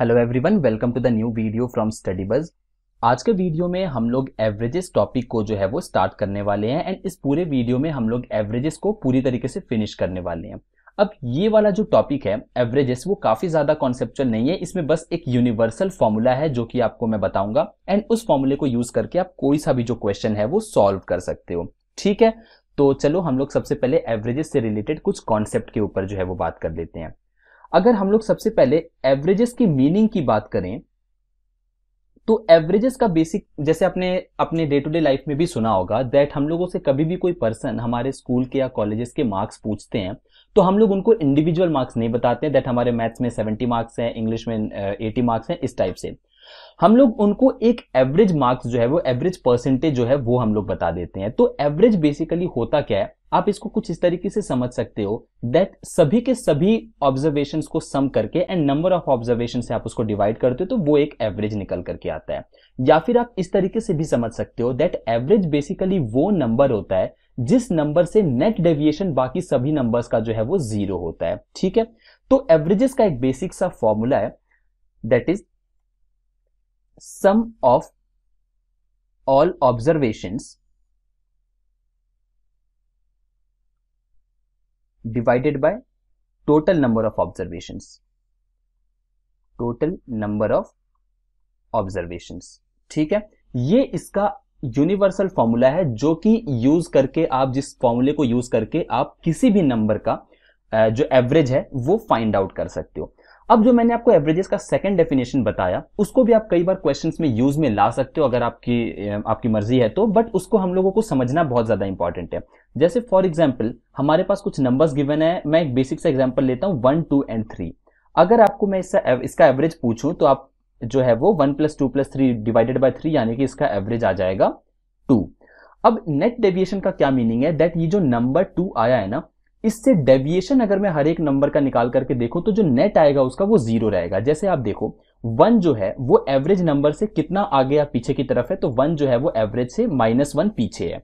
Hello everyone welcome to the new video from study buzz आज के video में हम लोग एवरेजेस टॉपिक को जो है वो स्टार्ट करने वाले हैं एंड इस पूरे वीडियो में हम लोग एवरेजेस को पूरी तरीके से फिनिश करने वाले हैं अब ये वाला जो टॉपिक है एवरेजेस वो काफी ज्यादा कॉन्सेप्चुअल नहीं है इसमें बस एक यूनिवर्सल फॉर्मूला है जो कि आपको मैं बताऊंगा एंड उस फॉर्मूले को यूज करके आप कोई सा भी जो क्वेश्चन है वो सॉल्व कर सकते हो ठीक है तो चलो हम लोग सबसे पहले एवरेजेस से रिलेटेड कुछ कॉन्सेप्ट के ऊपर जो है वो बात कर लेते हैं अगर हम लोग सबसे पहले एवरेजेस की मीनिंग की बात करें तो एवरेजेस का बेसिक जैसे आपने अपने डे टू डे लाइफ में भी सुना होगा दैट हम लोगों से कभी भी कोई पर्सन हमारे स्कूल के या कॉलेजेस के मार्क्स पूछते हैं तो हम लोग उनको इंडिविजुअल मार्क्स नहीं बताते दैट हमारे मैथ्स में सेवेंटी मार्क्स हैं इंग्लिश में एटी मार्क्स हैं इस टाइप से हम लोग उनको एक एवरेज मार्क्स जो है वो एवरेज परसेंटेज जो है वो हम लोग बता देते हैं तो एवरेज बेसिकली होता क्या है आप इसको कुछ इस तरीके से समझ सकते हो दैट सभी के सभी ऑब्जर्वेशन को सम करके एंड नंबर ऑफ ऑब्जर्वेशन से आप उसको डिवाइड करते हो तो वो एक एवरेज निकल करके आता है या फिर आप इस तरीके से भी समझ सकते हो दैट एवरेज बेसिकली वो नंबर होता है जिस नंबर से नेट डेविएशन बाकी सभी नंबर्स का जो है वो जीरो होता है ठीक है तो एवरेजेस का एक बेसिक सा फॉर्मूला है that is sum of all observations divided by total number of observation total number of observation ठीक है ये इसका यूनिवर्सल फॉर्मूला है जो कि यूज करके आप जिस फॉर्मूले को यूज करके आप किसी भी नंबर का जो एवरेज है वो फाइंड आउट कर सकते हो अब जो मैंने आपको एवरेजेस का सेकंड डेफिनेशन बताया उसको भी आप कई बार क्वेश्चंस में यूज में ला सकते हो अगर आपकी आपकी मर्जी है तो बट उसको हम लोगों को समझना बहुत ज्यादा इंपॉर्टेंट है जैसे फॉर एग्जाम्पल हमारे पास कुछ नंबर्स गिवन है मैं एक बेसिक सा एग्जाम्पल लेता हूँ वन टू एंड थ्री अगर आपको मैं इसका इसका एवरेज पूछूं तो आप जो है वो one plus two plus three divided by three यानी कि इसका एवरेज आ जाएगा टू अब नेट डेविएशन का क्या मीनिंग है दैट ये जो नंबर टू आया है ना इससे डेविएशन अगर मैं हर एक नंबर का निकाल करके देखूं तो जो नेट आएगा उसका वो जीरो रहेगा जैसे आप देखो वन जो है वो एवरेज नंबर से कितना आगे या पीछे की तरफ है तो वन जो है वो एवरेज से माइनस वन पीछे है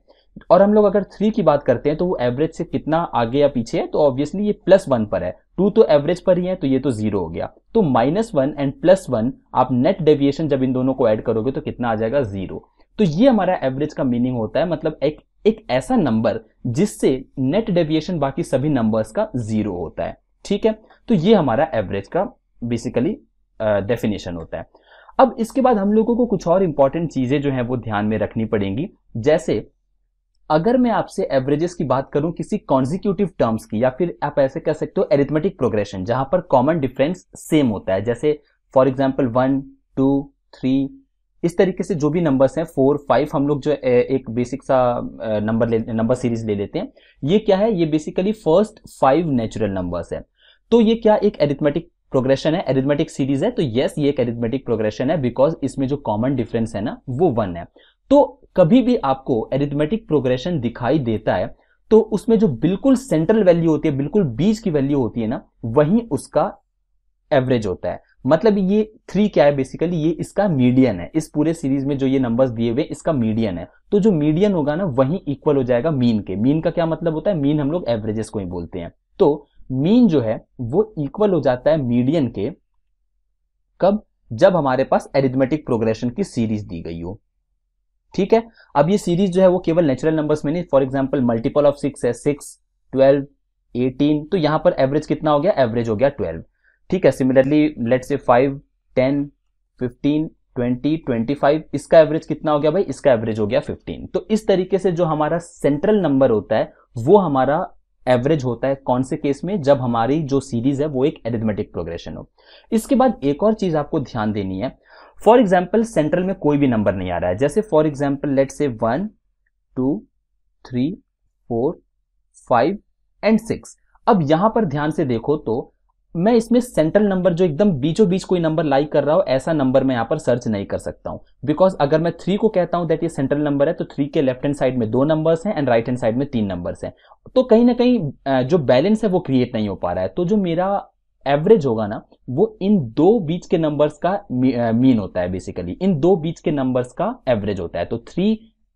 और हम लोग अगर थ्री की बात करते हैं तो वो एवरेज से कितना आगे या पीछे है तो ऑब्वियसली ये प्लस वन पर है टू तो एवरेज पर ही है तो ये तो जीरो हो गया तो minus one and plus one आप नेट डेविएशन जब इन दोनों को ऐड करोगे तो कितना आ जाएगा जीरो तो ये हमारा एवरेज का मीनिंग होता है मतलब एक एक ऐसा नंबर जिससे नेट डेविएशन बाकी सभी नंबर्स का जीरो होता है ठीक है तो ये हमारा एवरेज का बेसिकली डेफिनेशन होता है अब इसके बाद हम लोगों को कुछ और इंपॉर्टेंट चीजें जो है वो ध्यान में रखनी पड़ेंगी जैसे अगर मैं आपसे एवरेजेस की बात करूं किसी कॉन्जिक्यूटिव टर्म्स की या फिर आप ऐसे कह सकते हो एरिथमेटिक प्रोग्रेशन जहां पर कॉमन डिफरेंस सेम होता है जैसे for example one two three इस तरीके से जो भी नंबर्स हैं फोर फाइव हम लोग जो एक बेसिक सा नंबर ले नंबर सीरीज ले लेते हैं ये क्या है ये basically first five natural numbers है तो ये क्या एक एरिथमेटिक प्रोग्रेशन है एरिथमेटिक सीरीज है तो यस ये एक एरिथमेटिक प्रोग्रेशन है बिकॉज इसमें जो कॉमन डिफरेंस है ना वो वन है तो कभी भी आपको एरिथमेटिक प्रोग्रेशन दिखाई देता है तो उसमें जो बिल्कुल सेंट्रल वैल्यू होती है बिल्कुल बीज की वैल्यू होती है ना वही उसका एवरेज होता है मतलब ये थ्री क्या है बेसिकली ये इसका मीडियन है इस पूरे सीरीज में जो ये नंबर्स दिए हुए इसका मीडियन है तो जो मीडियन होगा ना वही इक्वल हो जाएगा मीन के मीन का क्या मतलब होता है मीन हम लोग एवरेजेस को ही बोलते हैं तो मीन जो है वो इक्वल हो जाता है मीडियन के कब जब हमारे पास एरिथमेटिक प्रोग्रेशन की सीरीज दी गई हो ठीक है अब ये सीरीज जो है वो केवल नेचुरल नंबर्स में नहीं for example multiple of six है सिक्स ट्वेल्व एटीन तो यहां पर एवरेज कितना हो गया एवरेज हो गया ट्वेल्व ठीक है similarly let's say five ten fifteen twenty twenty five इसका एवरेज कितना हो गया भाई इसका एवरेज हो गया फिफ्टीन तो इस तरीके से जो हमारा सेंट्रल नंबर होता है वो हमारा एवरेज होता है कौन से केस में जब हमारी जो सीरीज है वो एक एरिथमेटिक प्रोग्रेशन हो इसके बाद एक और चीज आपको ध्यान देनी है फॉर एग्जाम्पल सेंट्रल में कोई भी नंबर नहीं आ रहा है जैसे for example let's say one two three four five and six अब यहां पर ध्यान से देखो तो मैं इसमें सेंट्रल नंबर जो एकदम बीचों बीच कोई नंबर लाई कर रहा हो ऐसा नंबर मैं यहां पर सर्च नहीं कर सकता हूं बिकॉज अगर मैं थ्री को कहता हूं दैट ये सेंट्रल नंबर है तो थ्री के लेफ्ट हैंड साइड में दो नंबर्स हैं एंड राइट हैंड साइड में तीन नंबर्स हैं तो कहीं ना कहीं जो बैलेंस है वो क्रिएट नहीं हो पा रहा है तो जो मेरा एवरेज होगा ना वो इन दो बीच के नंबर्स का मीन होता है बेसिकली इन दो बीच के नंबर्स का एवरेज होता है तो थ्री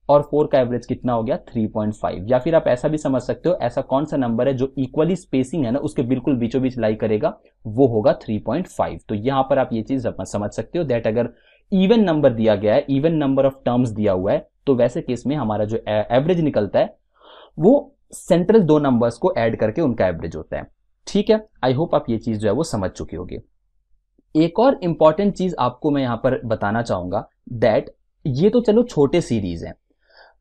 और फोर का एवरेज कितना हो गया 3.5 या फिर आप ऐसा भी समझ सकते हो ऐसा कौन सा नंबर है जो इक्वली स्पेसिंग है ना उसके बिल्कुल बीचों बीच लाई करेगा वो होगा 3.5 तो यहां पर आप ये चीज समझ सकते हो दैट अगर इवन नंबर दिया गया है इवन नंबर ऑफ टर्म्स दिया हुआ है तो वैसे केस में हमारा जो एवरेज निकलता है वो सेंट्रल दो नंबर्स को एड करके उनका एवरेज होता है ठीक है आई होप आप ये चीज जो है वो समझ चुकी होगी एक और इंपॉर्टेंट चीज आपको मैं यहां पर बताना चाहूंगा दैट ये तो चलो छोटे सीरीज हैं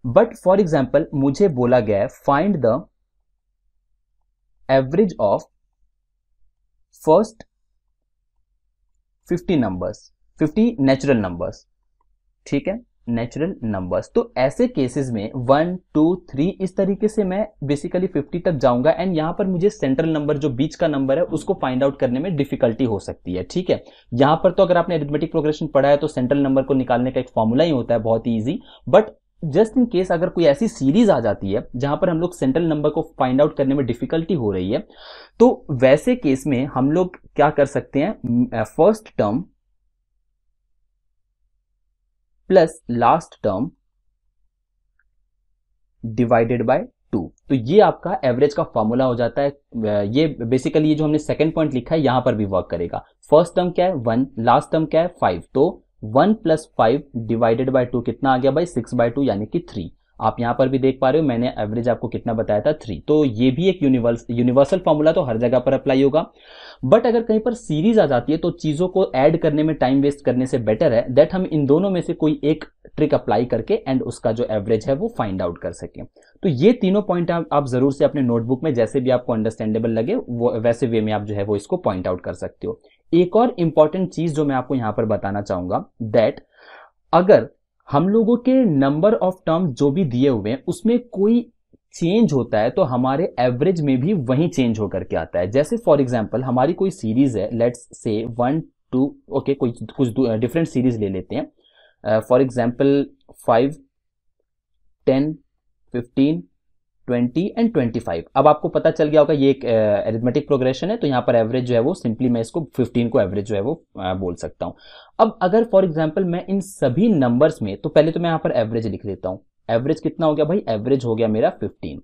बट फॉर एग्जाम्पल मुझे बोला गया है find the average of first fifty numbers fifty natural numbers ठीक है नेचुरल नंबर्स तो ऐसे केसेस में वन टू थ्री इस तरीके से मैं बेसिकली फिफ्टी तक जाऊंगा एंड यहां पर मुझे सेंट्रल नंबर जो बीच का नंबर है उसको फाइंड आउट करने में डिफिकल्टी हो सकती है ठीक है यहां पर तो अगर आपने एरिथमेटिक प्रोग्रेशन पढ़ा है तो सेंट्रल नंबर को निकालने का एक फॉर्मूला ही होता है बहुत ही easy but just in case अगर कोई ऐसी सीरीज आ जाती है जहां पर हम लोग सेंट्रल नंबर को फाइंड आउट करने में डिफिकल्टी हो रही है तो वैसे केस में हम लोग क्या कर सकते हैं first term plus last term divided by two तो ये आपका एवरेज का फॉर्मूला हो जाता है ये बेसिकली ये जो हमने सेकंड पॉइंट लिखा है यहां पर भी वर्क करेगा फर्स्ट टर्म क्या है वन लास्ट टर्म क्या है फाइव तो one plus five divided by two कितना आ गया भाई सिक्स बाई टू यानी कि थ्री आप यहां पर भी देख पा रहे हो मैंने एवरेज आपको कितना बताया था थ्री तो ये भी एक यूनिवर्स यूनिवर्सल फॉर्मूला तो हर जगह पर अप्लाई होगा बट अगर कहीं पर सीरीज आ जाती है तो चीज़ों को ऐड करने में टाइम वेस्ट करने से बेटर है दैट हम इन दोनों में से कोई एक ट्रिक अप्लाई करके एंड उसका जो एवरेज है वो फाइंड आउट कर सके तो ये तीनों पॉइंट आप, आप जरूर से अपने नोटबुक में जैसे भी आपको अंडरस्टैंडेबल लगे वो वैसे वे में आप जो है वो इसको पॉइंट आउट कर सकते हो एक और इंपॉर्टेंट चीज जो मैं आपको यहां पर बताना चाहूंगा दैट अगर हम लोगों के नंबर ऑफ टर्म जो भी दिए हुए हैं उसमें कोई चेंज होता है तो हमारे एवरेज में भी वही चेंज होकर के आता है जैसे फॉर एग्जाम्पल हमारी कोई सीरीज है let's say one to okay कोई कुछ डिफरेंट सीरीज ले लेते हैं for example five ten fifteen twenty and twenty five अब आपको पता चल गया होगा ये एक एरिथमेटिक प्रोग्रेशन है तो यहाँ पर एवरेज जो है वो सिंपली मैं इसको फिफ्टीन को एवरेज जो है वो uh, बोल सकता हूँ अब अगर फॉर एग्जाम्पल मैं इन सभी नंबर्स में तो पहले तो मैं यहाँ पर एवरेज लिख लेता हूँ एवरेज कितना हो गया भाई एवरेज हो गया मेरा फिफ्टीन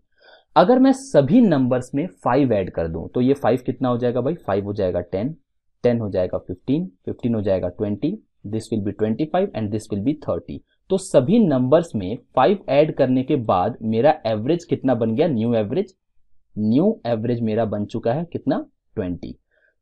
अगर मैं सभी नंबर्स में फाइव ऐड कर दूं तो ये फाइव कितना हो जाएगा भाई फाइव हो जाएगा टेन टेन हो जाएगा फिफ्टीन फिफ्टीन हो जाएगा twenty this will be twenty five and this will be thirty तो सभी नंबर्स में फाइव ऐड करने के बाद मेरा एवरेज कितना बन गया न्यू एवरेज न्यू एवरेज मेरा बन चुका है कितना ट्वेंटी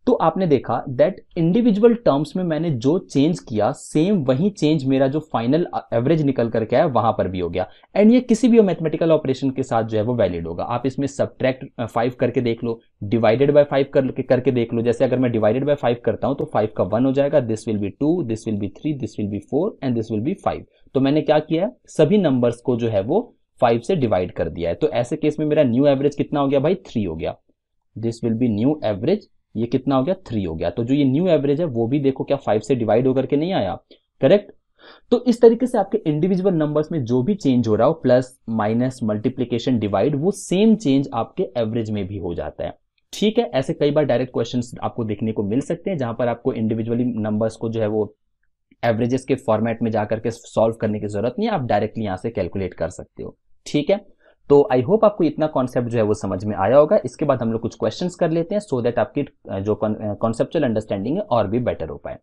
तो आपने देखा दैट इंडिविजुअल टर्म्स में मैंने जो चेंज किया सेम वही चेंज मेरा जो फाइनल एवरेज निकल करके आया वहां पर भी हो गया एंड ये किसी भी मैथमेटिकल ऑपरेशन के साथ जो है वो वैलिड होगा आप इसमें सब्ट्रैक्ट फाइव करके देख लो डिवाइडेड बाय फाइव करके करके देख लो जैसे अगर मैं डिवाइडेड बाय फाइव करता हूं तो फाइव का वन हो जाएगा this will be two this will be three this will be four and this will be five तो मैंने क्या किया सभी नंबर्स को जो है वो फाइव से डिवाइड कर दिया है तो ऐसे केस में मेरा न्यू एवरेज कितना हो गया भाई थ्री हो गया this will be new average ये कितना हो गया थ्री हो गया तो जो ये न्यू एवरेज है वो भी देखो क्या फाइव से डिवाइड होकर के नहीं आया करेक्ट तो इस तरीके से आपके इंडिविजुअल नंबर्स में जो भी चेंज हो रहा हो प्लस माइनस मल्टीप्लीकेशन डिवाइड वो सेम चेंज आपके एवरेज में भी हो जाता है ठीक है ऐसे कई बार डायरेक्ट क्वेश्चंस आपको देखने को मिल सकते हैं जहां पर आपको इंडिविजुअली नंबर्स को जो है वो एवरेजेस के फॉर्मेट में जाकर के सॉल्व करने की जरूरत नहीं है आप डायरेक्टली यहाँ से कैलकुलेट कर सकते हो ठीक है तो आई होप आपको इतना कॉन्सेप्ट जो है वो समझ में आया होगा इसके बाद हम लोग कुछ क्वेश्चंस कर लेते हैं सो so दैट आपकी जो कॉन्सेप्चुअल अंडरस्टैंडिंग है और भी बेटर हो पाए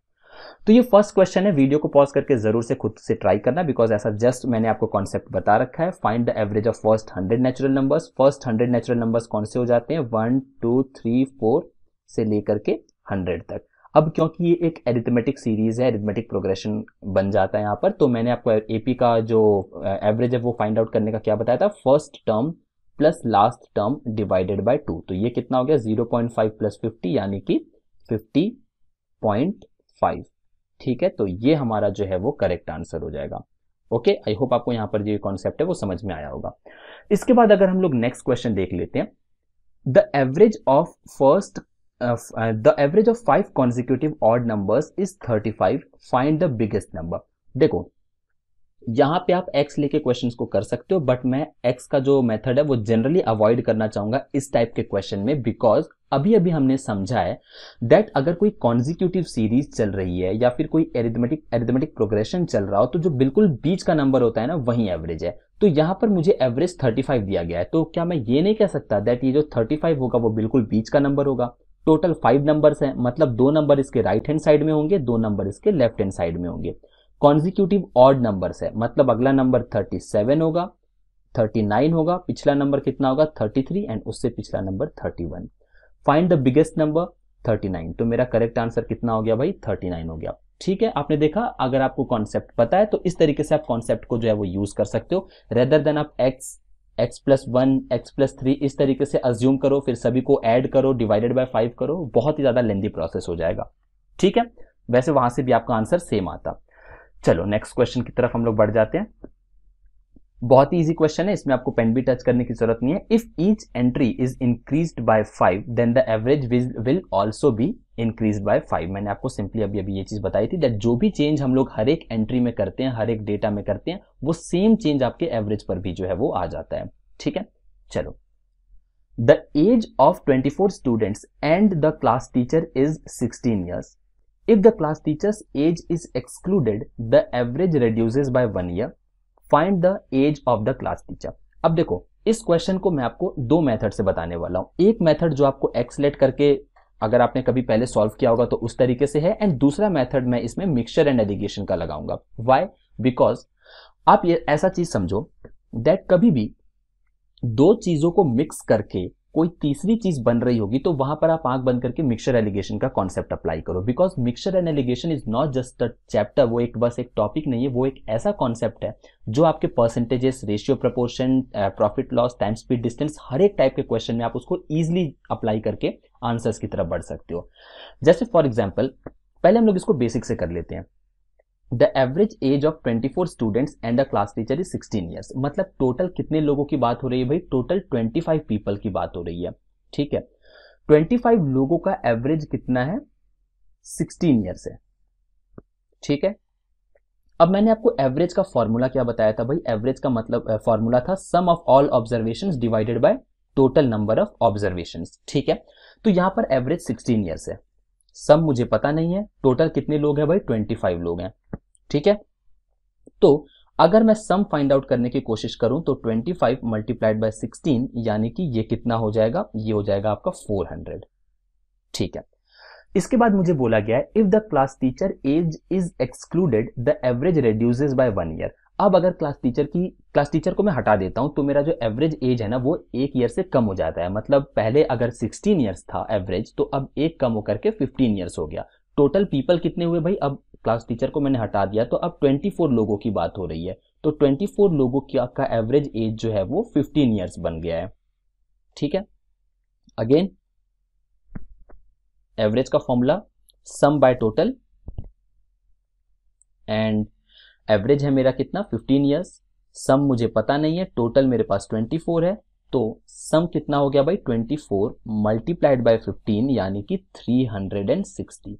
तो ये फर्स्ट क्वेश्चन है वीडियो को पॉज करके जरूर से खुद से ट्राई करना बिकॉज ऐसा जस्ट मैंने आपको कॉन्सेप्ट बता रखा है find the average of first hundred natural numbers first hundred natural numbers कौन से हो जाते हैं वन टू थ्री फोर से लेकर के हंड्रेड तक अब क्योंकि ये एक एरिथमेटिक सीरीज है एरिथमेटिक प्रोग्रेशन बन जाता है यहाँ पर तो मैंने आपको एपी का जो एवरेज है वो फाइंड आउट करने का क्या बताया था first term plus last term divided by two तो ये कितना हो गया zero point five plus fifty यानी कि फिफ्टी पॉइंट फाइव ठीक है तो ये हमारा जो है वो करेक्ट आंसर हो जाएगा ओके आई होप आपको यहाँ पर जो कॉन्सेप्ट है वो समझ में आया होगा इसके बाद अगर हम लोग नेक्स्ट क्वेश्चन देख लेते हैं the average of first the average of five consecutive odd number is thirty five find the biggest number देखो यहां पे आप x लेके क्वेश्चंस को कर सकते हो बट मैं x का जो मेथड है वो जनरली अवॉइड करना चाहूंगा इस टाइप के क्वेश्चन में बिकॉज अभी अभी हमने समझा है दैट अगर कोई कॉन्जिक्यूटिव सीरीज चल रही है या फिर कोई एरिथमेटिक एरिथमेटिक प्रोग्रेशन चल रहा हो तो जो बिल्कुल बीच का नंबर होता है ना वही एवरेज है तो यहां पर मुझे एवरेज 35 दिया गया है तो क्या मैं ये नहीं कह सकता दैट ये जो 35 होगा वो बिल्कुल बीच का नंबर होगा टोटल फाइव नंबर्स हैं मतलब दो नंबर इसके राइट हैंड साइड में होंगे दो नंबर इसके लेफ्ट हैंड साइड में होंगे कॉन्जिक्यूटिव ऑड नंबर्स है मतलब अगला नंबर थर्टी सेवन होगा थर्टी नाइन होगा पिछला नंबर कितना होगा थर्टी थ्री एंड उससे पिछला number thirty one find the biggest number thirty nine तो मेरा करेक्ट आंसर कितना हो गया भाई थर्टी नाइन हो गया ठीक है आपने देखा अगर आपको कॉन्सेप्ट पता है तो इस तरीके से आप कॉन्सेप्ट को जो है वो यूज कर सकते हो रेदर देन आप x x plus one x plus three इस तरीके से अज्यूम करो फिर सभी को ऐड करो डिवाइडेड बाय फाइव करो बहुत ही ज़्यादा लेंदी प्रोसेस हो जाएगा ठीक है वैसे वहां से भी आपका आंसर सेम आता चलो नेक्स्ट क्वेश्चन की तरफ हम लोग बढ़ जाते हैं बहुत ही इजी क्वेश्चन है इसमें आपको पेन भी टच करने की जरूरत नहीं है if each entry is increase by five then the average will also be increase by five मैंने आपको सिंपली अभी अभी ये चीज बताई थी दैट जो भी चेंज हम लोग हर एक एंट्री में करते हैं हर एक डेटा में करते हैं वो सेम चेंज आपके एवरेज पर भी जो है वो आ जाता है ठीक है चलो the age of four students and the class teacher is sixteen years if the class teacher's age is excluded the average reduce by one year find the age of the class teacher अब देखो इस question को मैं आपको दो method से बताने वाला हूं एक मेथड जो आपको एक्सलेट करके अगर आपने कभी पहले सॉल्व किया होगा तो उस तरीके से है एंड दूसरा मेथड मैं इसमें मिक्सचर एंड एडिगेशन का लगाऊंगा वाई बिकॉज आप ये ऐसा चीज समझो दैट कभी भी दो चीजों को मिक्स करके कोई तीसरी चीज बन रही होगी तो वहां पर आप आंख बंद करके मिक्सर एलिगेशन का कॉन्सेप्ट अप्लाई करो because mixture and alligation is not just a chapter वो एक बस एक टॉपिक नहीं है वो एक ऐसा कॉन्सेप्ट है जो आपके percentages ratio proportion profit loss time speed distance हर एक टाइप के क्वेश्चन में आप उसको ईजिली अप्लाई करके आंसर्स की तरफ बढ़ सकते हो जैसे फॉर एग्जाम्पल पहले हम लोग इसको बेसिक से कर लेते हैं the average age of 24 students and the class teacher is 16 years मतलब टोटल कितने लोगों की बात हो रही है भाई टोटल 25 पीपल की बात हो रही है ठीक है 25 लोगों का एवरेज कितना है 16 ईयर्स है ठीक है अब मैंने आपको एवरेज का फॉर्मूला क्या बताया था भाई एवरेज का मतलब फॉर्मूला था sum of all observation divided by total number of observation ठीक है तो यहां पर एवरेज 16 ईयर्स है सब मुझे पता नहीं है टोटल कितने लोग हैं भाई 25 लोग हैं ठीक है तो अगर मैं सम फाइंड आउट करने की कोशिश करूं तो 25 फाइव मल्टीप्लाइड बाई सिक्सटीन यानी कि ये कितना हो जाएगा ये हो जाएगा आपका 400 ठीक है इसके बाद मुझे बोला गया है if the class teacher age is excluded the average reduces by one year अब अगर क्लास टीचर की क्लास टीचर को मैं हटा देता हूं तो मेरा जो एवरेज एज है ना वो एक ईयर से कम हो जाता है मतलब पहले अगर 16 ईयर्स था एवरेज तो अब एक कम होकर के 15 इयर्स हो गया टोटल पीपल कितने हुए भाई अब क्लास टीचर को मैंने हटा दिया तो अब 24 लोगों की बात हो रही है तो 24 लोगों की आपका एवरेज एज जो है वो 15 ईयर्स बन गया है ठीक है अगेन एवरेज का formula sum by total and average है मेरा कितना 15 ईयर्स सम मुझे पता नहीं है टोटल मेरे पास 24 है तो सम कितना हो गया भाई 24 फोर मल्टीप्लाइड बाई फिफ्टीन यानी कि 360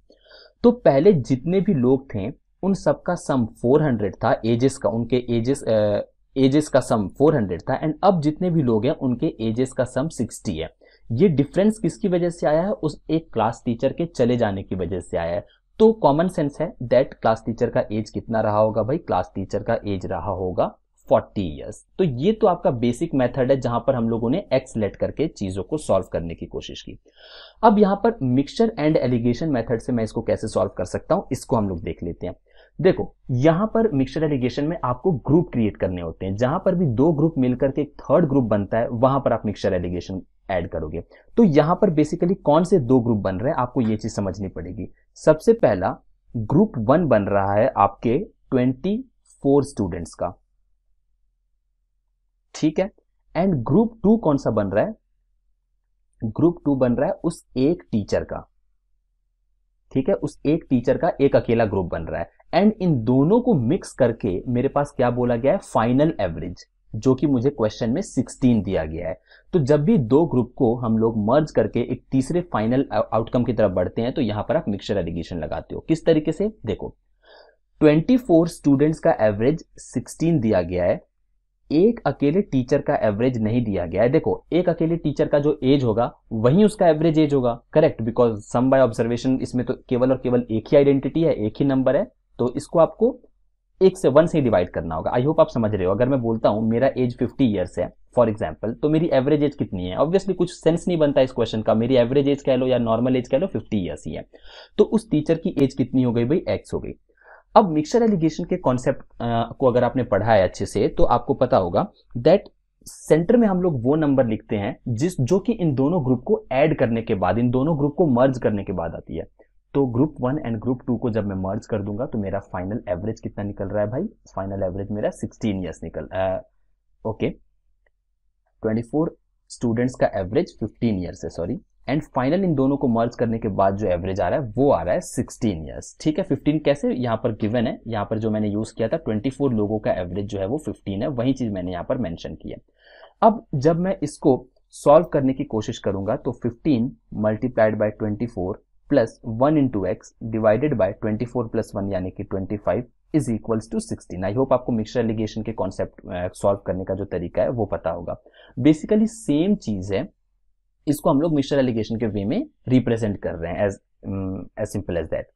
तो पहले जितने भी लोग थे उन सबका सम 400 था एजेस का उनके एजेस एजेस का सम 400 था एंड अब जितने भी लोग हैं उनके एजेस का सम 60 है ये डिफरेंस किसकी वजह से आया है उस एक क्लास टीचर के चले जाने की वजह से आया है तो कॉमन सेंस है दैट क्लास टीचर का एज कितना रहा होगा भाई क्लास टीचर का एज रहा होगा फोर्टी ईयर्स तो ये तो आपका बेसिक मेथड है जहां पर हम लोगों ने एक्स लेट करके चीजों को सॉल्व करने की कोशिश की अब यहां पर मिक्सचर एंड एलिगेशन मेथड से मैं इसको कैसे सॉल्व कर सकता हूं इसको हम लोग देख लेते हैं देखो यहां पर मिक्सचर एलिगेशन में आपको ग्रुप क्रिएट करने होते हैं जहां पर भी दो ग्रुप मिलकर के एक थर्ड ग्रुप बनता है वहां पर आप मिक्सचर एलिगेशन एड करोगे तो यहां पर बेसिकली कौन से दो ग्रुप बन रहे हैं आपको ये चीज समझनी पड़ेगी सबसे पहला ग्रुप वन बन रहा है आपके ट्वेंटी फोर स्टूडेंट्स का ठीक है एंड ग्रुप टू कौन सा बन रहा है ग्रुप टू बन रहा है उस एक टीचर का ठीक है उस एक टीचर का एक अकेला ग्रुप बन रहा है एंड इन दोनों को मिक्स करके मेरे पास क्या बोला गया है फाइनल एवरेज जो कि मुझे क्वेश्चन में 16 दिया गया है तो जब भी दो ग्रुप को हम लोग मर्ज करके एक तीसरे फाइनल आउटकम की तरफ बढ़ते हैं तो यहां पर आप मिक्सचर एलिगेशन लगाते हो किस तरीके से देखो 24 स्टूडेंट्स का एवरेज 16 दिया गया है एक अकेले टीचर का एवरेज नहीं दिया गया है देखो एक अकेले टीचर का जो एज होगा वही उसका एवरेज एज होगा correct because sum by observation इसमें तो केवल और केवल एक ही आइडेंटिटी है एक ही नंबर है तो इसको आपको एक से वन से डिवाइड करना होगा आई होप आप समझ रहे हो अगर मैं बोलता हूं मेरा एज फिफ्टी ईयर्स है फॉर एग्जाम्पल तो मेरी एवरेज एज कितनी है ऑब्वियसली कुछ सेंस नहीं बनता इस क्वेश्चन का मेरी एवरेज एज कह लो या नॉर्मल एज कह लो फिफ्टी ईयर्स ही है तो उस टीचर की एज कितनी हो गई भाई एक्स हो गई अब मिक्सर एलिगेशन के कॉन्सेप्ट को अगर आपने पढ़ा है अच्छे से तो आपको पता होगा दैट सेंटर में हम लोग वो नंबर लिखते हैं जिस जो कि इन दोनों ग्रुप को ऐड करने के बाद इन दोनों ग्रुप को मर्ज करने के बाद आती है तो group one and group two को जब मैं मर्ज कर दूंगा तो मेरा फाइनल एवरेज कितना निकल रहा है भाई फाइनल एवरेज मेरा सिक्सटीन ईयर्स निकल ओके ट्वेंटी फोर स्टूडेंट्स का एवरेज फिफ्टीन ईयर्स है सॉरी एंड फाइनल इन दोनों को मर्ज करने के बाद जो एवरेज आ रहा है वो आ रहा है सिक्सटीन ईयर्स ठीक है फिफ्टीन कैसे यहाँ पर गिवन है यहाँ पर जो मैंने यूज किया था फोर लोगों का एवरेज जो है वो फिफ्टीन है वही चीज मैंने यहाँ पर मैंशन किया अब जब मैं इसको सॉल्व करने की कोशिश करूंगा तो fifteen multiplied by twenty four plus one into x divided by twenty four plus one यानी कि twenty five is equal to sixteen I hope आपको मिक्सर एलिगेशन के कॉन्सेप्ट सॉल्व करने का जो तरीका है वो पता होगा बेसिकली सेम चीज है इसको हम लोग मिक्सचर एलिगेशन के वे में रिप्रेजेंट कर रहे हैं as as simple as that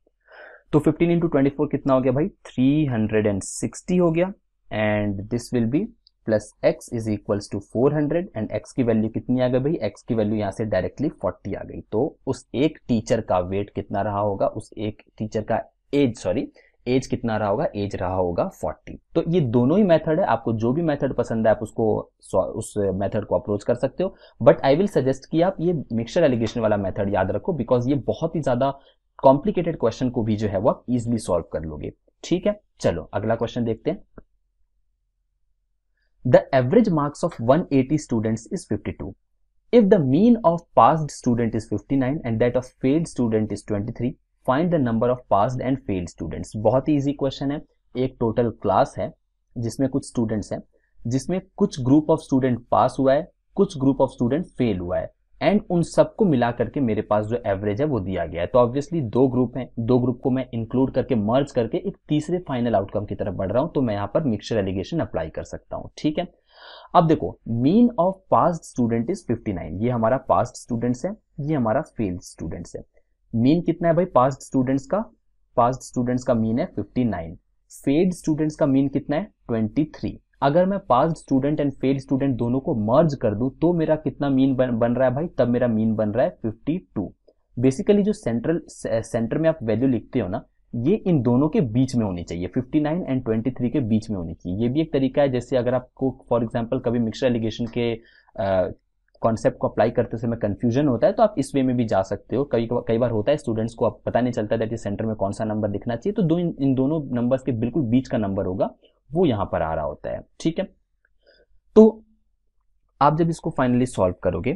तो 15 इंटू ट्वेंटी कितना हो गया भाई 360 हो गया and this will be plus x is equals to four and x की वैल्यू कितनी आ गई भाई एक्स की वैल्यू यहाँ से डायरेक्टली 40 आ गई तो उस एक टीचर का वेट कितना रहा होगा उस एक टीचर का एज सॉरी एज कितना रहा होगा एज रहा होगा 40 तो ये दोनों ही मेथड है आपको जो भी मेथड पसंद है आप उसको उस मेथड को अप्रोच कर सकते हो बट आई विल सजेस्ट कि आप ये मिक्सचर एलिगेशन वाला मेथड याद रखो बिकॉज ये बहुत ही ज्यादा कॉम्प्लिकेटेड क्वेश्चन को भी जो है वो आप इजिली सॉल्व कर लोगे ठीक है चलो अगला क्वेश्चन देखते हैं average marks one eighty student is fifty two if the mean of pass student is fifty nine and that of failed student is twenty three find the number of pass and failed students बहुत ही easy question है एक total class है जिसमें कुछ students हैं जिसमें कुछ ग्रुप ऑफ स्टूडेंट पास हुआ है कुछ ग्रुप ऑफ स्टूडेंट फेल हुआ है एंड उन सबको मिला करके मेरे पास जो एवरेज है वो दिया गया है तो ऑब्वियसली दो ग्रुप हैं दो ग्रुप को मैं इंक्लूड करके मर्ज करके एक तीसरे फाइनल आउटकम की तरफ बढ़ रहा हूं तो मैं यहां पर मिक्सचर एलिगेशन अप्लाई कर सकता हूं ठीक है अब देखो mean of passed student is 59 ये हमारा पास्ट स्टूडेंट्स है ये हमारा फेल्ड स्टूडेंट्स है मीन कितना है भाई पास्ट स्टूडेंट्स का पास्ट स्टूडेंट्स का मीन है 59 फेड स्टूडेंट्स का मीन कितना है 23 अगर मैं passed student and failed student दोनों को मर्ज कर दूं तो मेरा कितना मीन बन, बन रहा है भाई तब मेरा मीन बन रहा है 52 बेसिकली जो सेंट्रल सेंटर में आप वैल्यू लिखते हो ना ये इन दोनों के बीच में होनी चाहिए 59 एंड 23 के बीच में होनी चाहिए ये भी एक तरीका है जैसे अगर आपको फॉर एग्जांपल कभी मिक्सर एलिगेशन के कॉन्सेप्ट को अप्लाई करते समय कंफ्यूजन होता है तो आप इस वे में भी जा सकते हो कई कई बार होता है स्टूडेंट्स को आप पता नहीं चलता है कि सेंटर में कौन सा नंबर दिखना चाहिए तो दो इन, इन दोनों नंबर्स के बिल्कुल बीच का नंबर होगा वो यहां पर आ रहा होता है ठीक है तो आप जब इसको फाइनली सॉल्व करोगे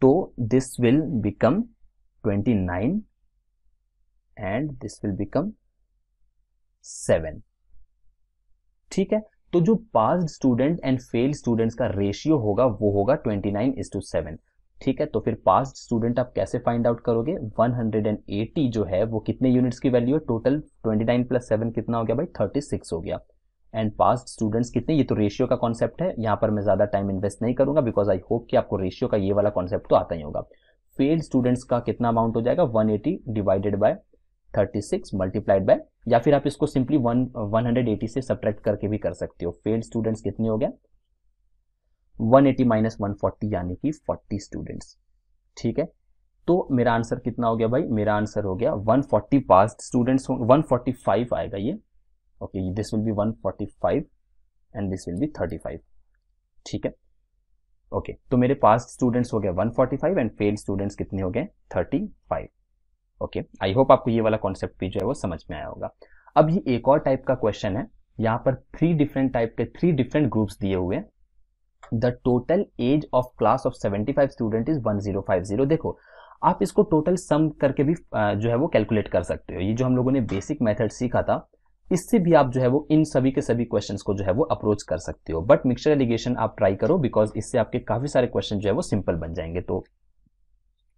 तो this will become twenty nine and this will become seven ठीक है तो जो pass student and fail students का रेशियो होगा वो होगा ट्वेंटी ठीक है तो फिर पास स्टूडेंट आप कैसे फाइंड आउट करोगे 180 जो है वो कितने यूनिट्स की वैल्यू है टोटल 29 प्लस सेवन कितना हो गया भाई 36 हो गया एंड पास स्टूडेंट्स कितने ये तो रेशियो का कॉन्सेप्ट है यहां पर मैं ज़्यादा टाइम इन्वेस्ट नहीं करूंगा बिकॉज आई होप कि आपको रेशियो का ये वाला कॉन्सेप्ट तो आता ही होगा फेल स्टूडेंट्स का कितना अमाउंट हो जाएगा one divided by thirty six multiplied by या फिर आप इसको simply one one hundred eighty से सब्ट्रैक्ट करके भी कर सकते हो फेल्ड स्टूडेंट्स कितने हो गया one eighty minus one forty यानी कि फोर्टी स्टूडेंट्स ठीक है तो मेरा आंसर कितना हो गया भाई मेरा आंसर हो गया 140 forty pass students one forty five आएगा ये okay this will be one forty five and this will be thirty five ठीक है ओके okay, तो मेरे पास स्टूडेंट्स हो गए 145 एंड फेल स्टूडेंट्स कितने हो गए 35 ओके आई होप आपको ये वाला कॉन्सेप्ट भी जो है वो समझ में आया होगा अब ये एक और टाइप का क्वेश्चन है यहाँ पर थ्री डिफरेंट टाइप के थ्री डिफरेंट ग्रुप्स दिए हुए हैं the total age of class of seventy five student is one zero five zero देखो आप इसको टोटल सम करके भी जो है वो कैलकुलेट कर सकते हो ये जो हम लोगों ने बेसिक मेथड सीखा था इससे भी आप जो है वो इन सभी के सभी क्वेश्चंस को जो है वो अप्रोच कर सकते हो बट मिक्सचर एलिगेशन आप ट्राई करो बिकॉज इससे आपके काफी सारे क्वेश्चन जो है वो सिंपल बन जाएंगे तो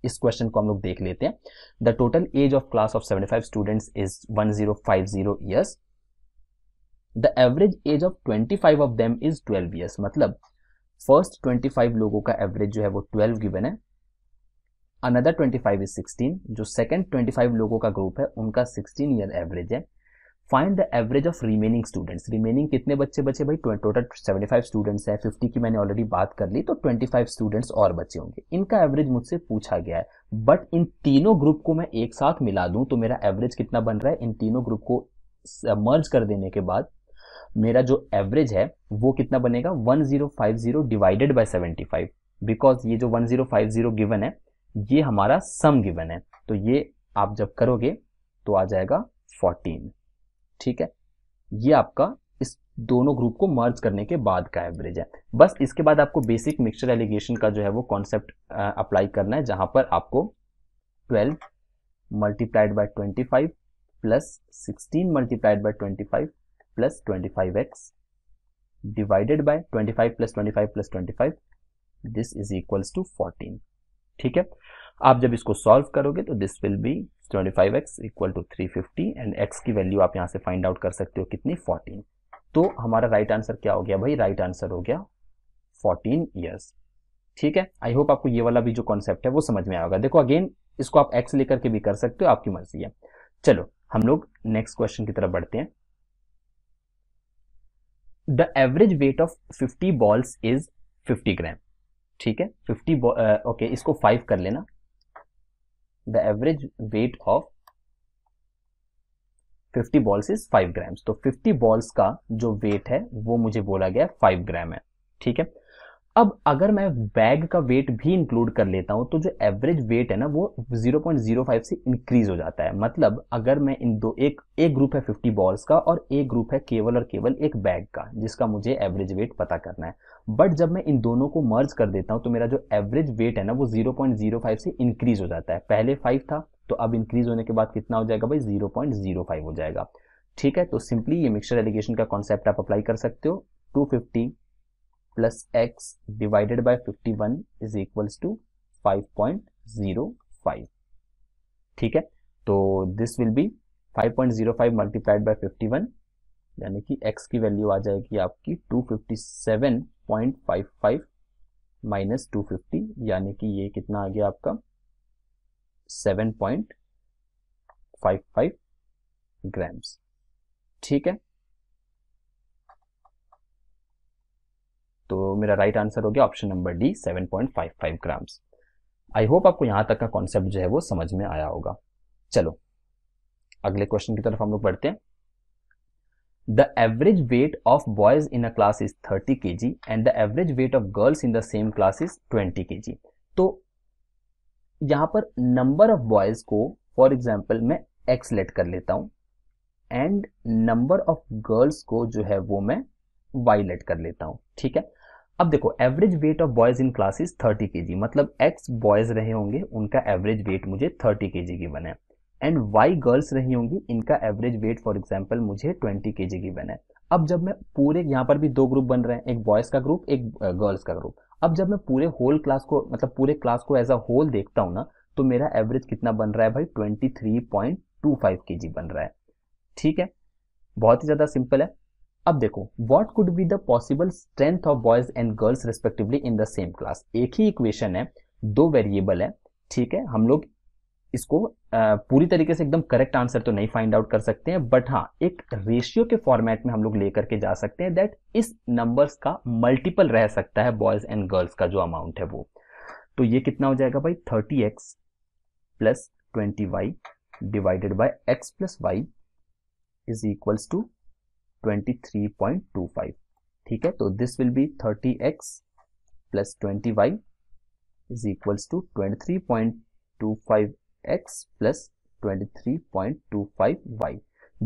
इस क्वेश्चन को हम लोग देख लेते हैं the total age of class of 75 students is one years the average age of 25 of them is 12 years मतलब फर्स्ट 25 लोगों का एवरेज जो है वो 12 गिवन है अनदर 25 इज 16 जो सेकंड 25 लोगों का ग्रुप है उनका 16 ईयर एवरेज है find the average of remaining students remaining कितने बच्चे बचे भाई टोटल सेवेंटी फाइव स्टूडेंट्स हैं फिफ्टी की मैंने ऑलरेडी बात कर ली तो ट्वेंटी फाइव स्टूडेंट्स और बचे होंगे इनका एवरेज मुझसे पूछा गया है बट इन तीनों ग्रुप को मैं एक साथ मिला दूं तो मेरा एवरेज कितना बन रहा है इन तीनों ग्रुप को मर्ज कर देने के बाद मेरा जो एवरेज है वो कितना बनेगा one zero five zero divided by seventy five because ये जो one zero five zero given है ये हमारा सम गिवन है तो ये आप जब करोगे तो आ जाएगा फोर्टीन ठीक है ये आपका इस दोनों ग्रुप को मर्ज करने के बाद का एवरेज है बस इसके बाद आपको बेसिक मिक्सचर एलिगेशन का जो है वो कॉन्सेप्ट अप्लाई करना है जहां पर आपको 12 multiplied by 25 plus 16 multiplied by 25 plus 25x divided by 25 plus 25 plus 25 this is equals to 14 ठीक है आप जब इसको सॉल्व करोगे तो this will be 25x equal to 350 and x की वैल्यू आप यहां से फाइंड आउट कर सकते हो कितनी 14 तो हमारा राइट right आंसर क्या हो गया भाई राइट right आंसर हो गया 14 ईयर्स ठीक है आई होप आपको ये वाला भी जो कॉन्सेप्ट है वो समझ में आएगा देखो अगेन इसको आप एक्स लेकर के भी कर सकते हो आपकी मर्जी है चलो हम लोग नेक्स्ट क्वेश्चन की तरफ बढ़ते हैं the average weight of 50 balls is 50 gram ठीक है 50 ओके uh, okay, इसको 5 कर लेना the average weight of 50 balls is 5 gram तो 50 बॉल्स का जो वेट है वो मुझे बोला गया 5 ग्राम है ठीक है अब अगर मैं बैग का वेट भी इंक्लूड कर लेता हूँ तो जो एवरेज वेट है ना वो 0.05 से इंक्रीज हो जाता है मतलब अगर मैं इन दो एक एक ग्रुप है 50 बॉल्स का और एक ग्रुप है केवल और केवल एक बैग का जिसका मुझे एवरेज वेट पता करना है बट जब मैं इन दोनों को मर्ज कर देता हूँ तो मेरा जो एवरेज वेट है ना वो जीरो से इंक्रीज हो जाता है पहले फाइव था तो अब इंक्रीज होने के बाद कितना हो जाएगा भाई जीरो हो जाएगा ठीक है तो सिंपली ये मिक्सचर एलिगेशन का कॉन्सेप्ट आप अप्लाई कर सकते हो two plus x divided by fifty one is equals to five point zero five ठीक है तो this will be five point zero five multiplied by fifty one यानी कि एक्स की वैल्यू आ जाएगी आपकी two fifty seven point five five minus two fifty यानी कि ये कितना आ गया आपका seven point five five grams ठीक है तो मेरा राइट आंसर हो गया option number D 7.55 grams I hope आपको यहाँ तक का कॉन्सेप्ट जो है वो समझ में आया होगा चलो अगले क्वेश्चन की तरफ हम लोग बढ़ते हैं the average weight of boys in a class is thirty K G and the average weight of girls in the same class is twenty K G तो यहां पर नंबर ऑफ बॉयज को फॉर एग्जाम्पल मैं x let कर लेता हूं and number of girls को जो है वो मैं वाई लेट कर लेता हूं ठीक है अब देखो average weight of boys in classes 30 thirty के मतलब एक्स बॉयज रहे होंगे उनका एवरेज वेट मुझे थर्टी के जी गिवन है एंड वाई गर्ल्स रही होंगी इनका एवरेज वेट फॉर एग्जाम्पल मुझे ट्वेंटी के जी गिवन है अब जब मैं पूरे यहाँ पर भी दो ग्रुप बन रहे हैं एक बॉयज का ग्रुप एक गर्ल्स का ग्रुप अब जब मैं पूरे होल क्लास को मतलब पूरे क्लास को एज अ होल देखता हूँ ना तो मेरा एवरेज कितना बन रहा है भाई twenty three point two five K G बन रहा है ठीक है बहुत ही ज़्यादा सिंपल है अब देखो what could be the possible strength of boys and girls respectively in the same class एक ही इक्वेशन है दो वेरिएबल है ठीक है हम लोग इसको पूरी तरीके से एकदम करेक्ट आंसर तो नहीं फाइंड आउट कर सकते हैं बट हाँ एक रेशियो के फॉर्मेट में हम लोग लेकर के जा सकते हैं दैट इस नंबर्स का मल्टीपल रह सकता है बॉयज एंड गर्ल्स का जो अमाउंट है वो तो ये कितना हो जाएगा भाई thirty x plus twenty y divided by x plus y is equals to 23.25 ठीक है तो this will be 30x plus 20y is equals to 23.25x plus 23.25y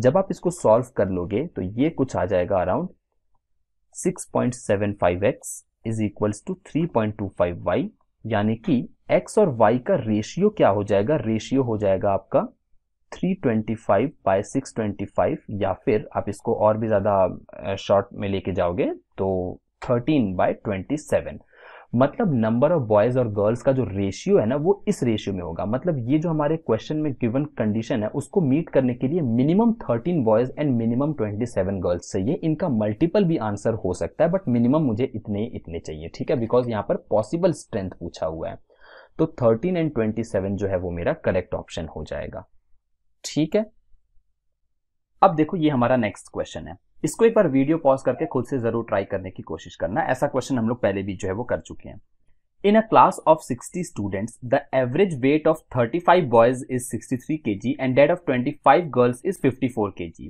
जब आप इसको सॉल्व कर लोगे तो ये कुछ आ जाएगा around 6.75x is equals to 3.25y यानी कि x और y का रेशियो क्या हो जाएगा रेशियो हो जाएगा आपका 3.25 325 बाय 625 या फिर आप इसको और भी ज़्यादा शॉर्ट में लेके जाओगे तो 13 बाय 27 मतलब नंबर ऑफ बॉयज और गर्ल्स का जो रेशियो है ना वो इस रेशियो में होगा मतलब ये जो हमारे क्वेश्चन में गिवन कंडीशन है उसको मीट करने के लिए minimum 13 boys and minimum 27 girls चाहिए इनका मल्टीपल भी आंसर हो सकता है बट मिनिमम मुझे इतने इतने चाहिए ठीक है बिकॉज यहाँ पर पॉसिबल स्ट्रेंथ पूछा हुआ है तो 13 एंड 27 जो है वो मेरा करेक्ट ऑप्शन हो जाएगा ठीक है अब देखो ये हमारा नेक्स्ट क्वेश्चन है इसको एक बार वीडियो पॉज करके खुद से जरूर ट्राई करने की कोशिश करना ऐसा क्वेश्चन हम लोग पहले भी जो है वो कर चुके हैं in a class of 60 students the average weight of 35 boys is 63 G and that of 25 girls is 54 kg.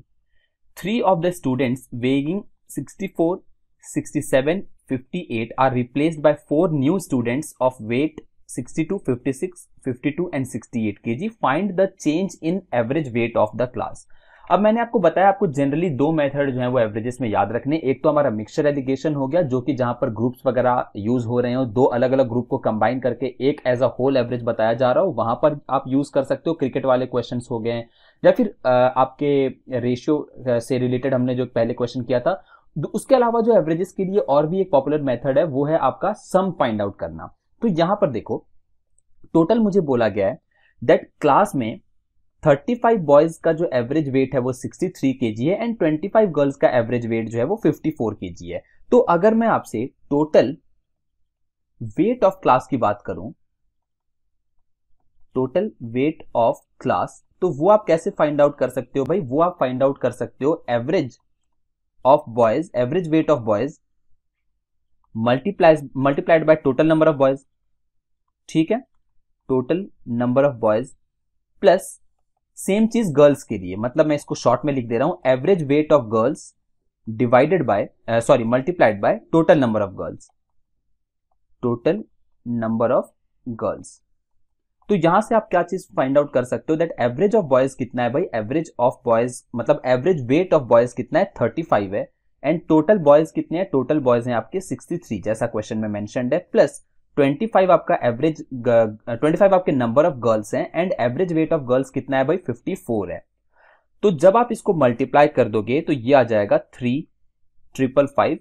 Three of the students weighing 64, 67, 58 are replaced by four new students of weight 62, 56, 52 and 68 kg. Find the change in average weight of the class. अब मैंने आपको बताया आपको generally दो method जो है वो averages में याद रखने एक तो हमारा मिक्सचर एलिगेशन हो गया जो कि जहां पर ग्रुप्स वगैरह यूज हो रहे हो दो अलग अलग ग्रुप को कंबाइन करके एक एज अ होल एवरेज बताया जा रहा हो वहां पर आप यूज कर सकते हो क्रिकेट वाले क्वेश्चन हो गए या फिर आपके रेशियो से रिलेटेड हमने जो पहले क्वेश्चन किया था उसके अलावा जो एवरेजेस के लिए और भी एक पॉपुलर मेथड है वो है आपका सम फाइंड आउट करना तो यहां पर देखो टोटल मुझे बोला गया है दैट क्लास में 35 बॉयज का जो एवरेज वेट है वो 63 थ्री के जी है एंड 25 गर्ल्स का एवरेज वेट जो है वो 54 फोर के जी है तो अगर मैं आपसे टोटल वेट ऑफ क्लास की बात करूं टोटल वेट ऑफ क्लास तो वो आप कैसे फाइंड आउट कर सकते हो भाई वो आप फाइंड आउट कर सकते हो average of boys average weight of boys multiplies multiplied by total number of boys ठीक है total number of boys plus same चीज गर्ल्स के लिए मतलब मैं इसको शॉर्ट में लिख दे रहा हूं average weight of girls divided by sorry multiplied by total number of girls total number of girls तो यहां से आप क्या चीज फाइंड आउट कर सकते हो दैट एवरेज ऑफ बॉयज कितना है भाई एवरेज ऑफ बॉयज मतलब एवरेज वेट ऑफ बॉयज कितना है थर्टी फाइव है एंड टोटल बॉयज कितने हैं टोटल बॉयज हैं आपके 63 जैसा क्वेश्चन में मेंशनड है प्लस 25 आपका एवरेज 25 आपके नंबर ऑफ गर्ल्स हैं and average weight of girls कितना है भाई 54 है तो जब आप इसको मल्टीप्लाई कर दोगे तो ये आ जाएगा थ्री ट्रिपल फाइव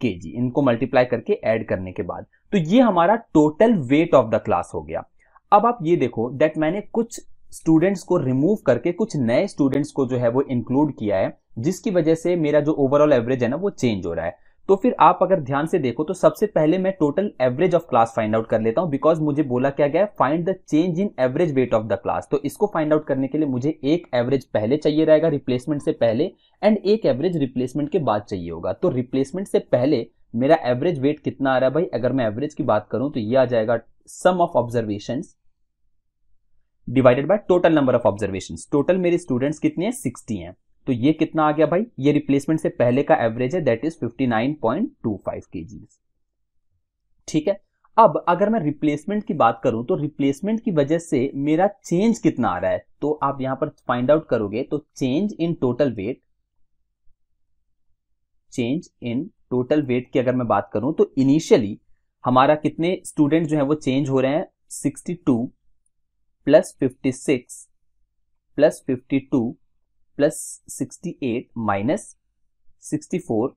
के जी इनको मल्टीप्लाई करके एड करने के बाद तो ये हमारा total weight of the class हो गया अब आप ये देखो दैट मैंने कुछ स्टूडेंट्स को रिमूव करके कुछ नए स्टूडेंट्स को जो है वो इंक्लूड किया है जिसकी वजह से मेरा जो ओवरऑल एवरेज है ना वो चेंज हो रहा है तो फिर आप अगर ध्यान से देखो तो सबसे पहले मैं total average of class find out कर लेता हूं बिकॉज मुझे बोला क्या गया है find the change in average weight of the class तो इसको फाइंड आउट करने के लिए मुझे एक एवरेज पहले चाहिए रहेगा रिप्लेसमेंट से पहले एंड एक एवरेज रिप्लेसमेंट के बाद चाहिए होगा तो रिप्लेसमेंट से पहले मेरा एवरेज वेट कितना आ रहा है भाई अगर मैं एवरेज की बात करूं तो ये आ जाएगा sum of observation divided by total number of observation total मेरे स्टूडेंट्स कितने हैं सिक्सटी है तो ये कितना आ गया भाई ये रिप्लेसमेंट से पहले का एवरेज है दैट इज 59.25 पॉइंट ठीक है अब अगर मैं रिप्लेसमेंट की बात करूं तो रिप्लेसमेंट की वजह से मेरा चेंज कितना आ रहा है तो आप यहां पर फाइंड आउट करोगे तो change in total weight change in total weight की अगर मैं बात करूं तो इनिशियली हमारा कितने स्टूडेंट जो है वो चेंज हो रहे हैं 62 plus fifty plus fifty plus sixty eight minus sixty four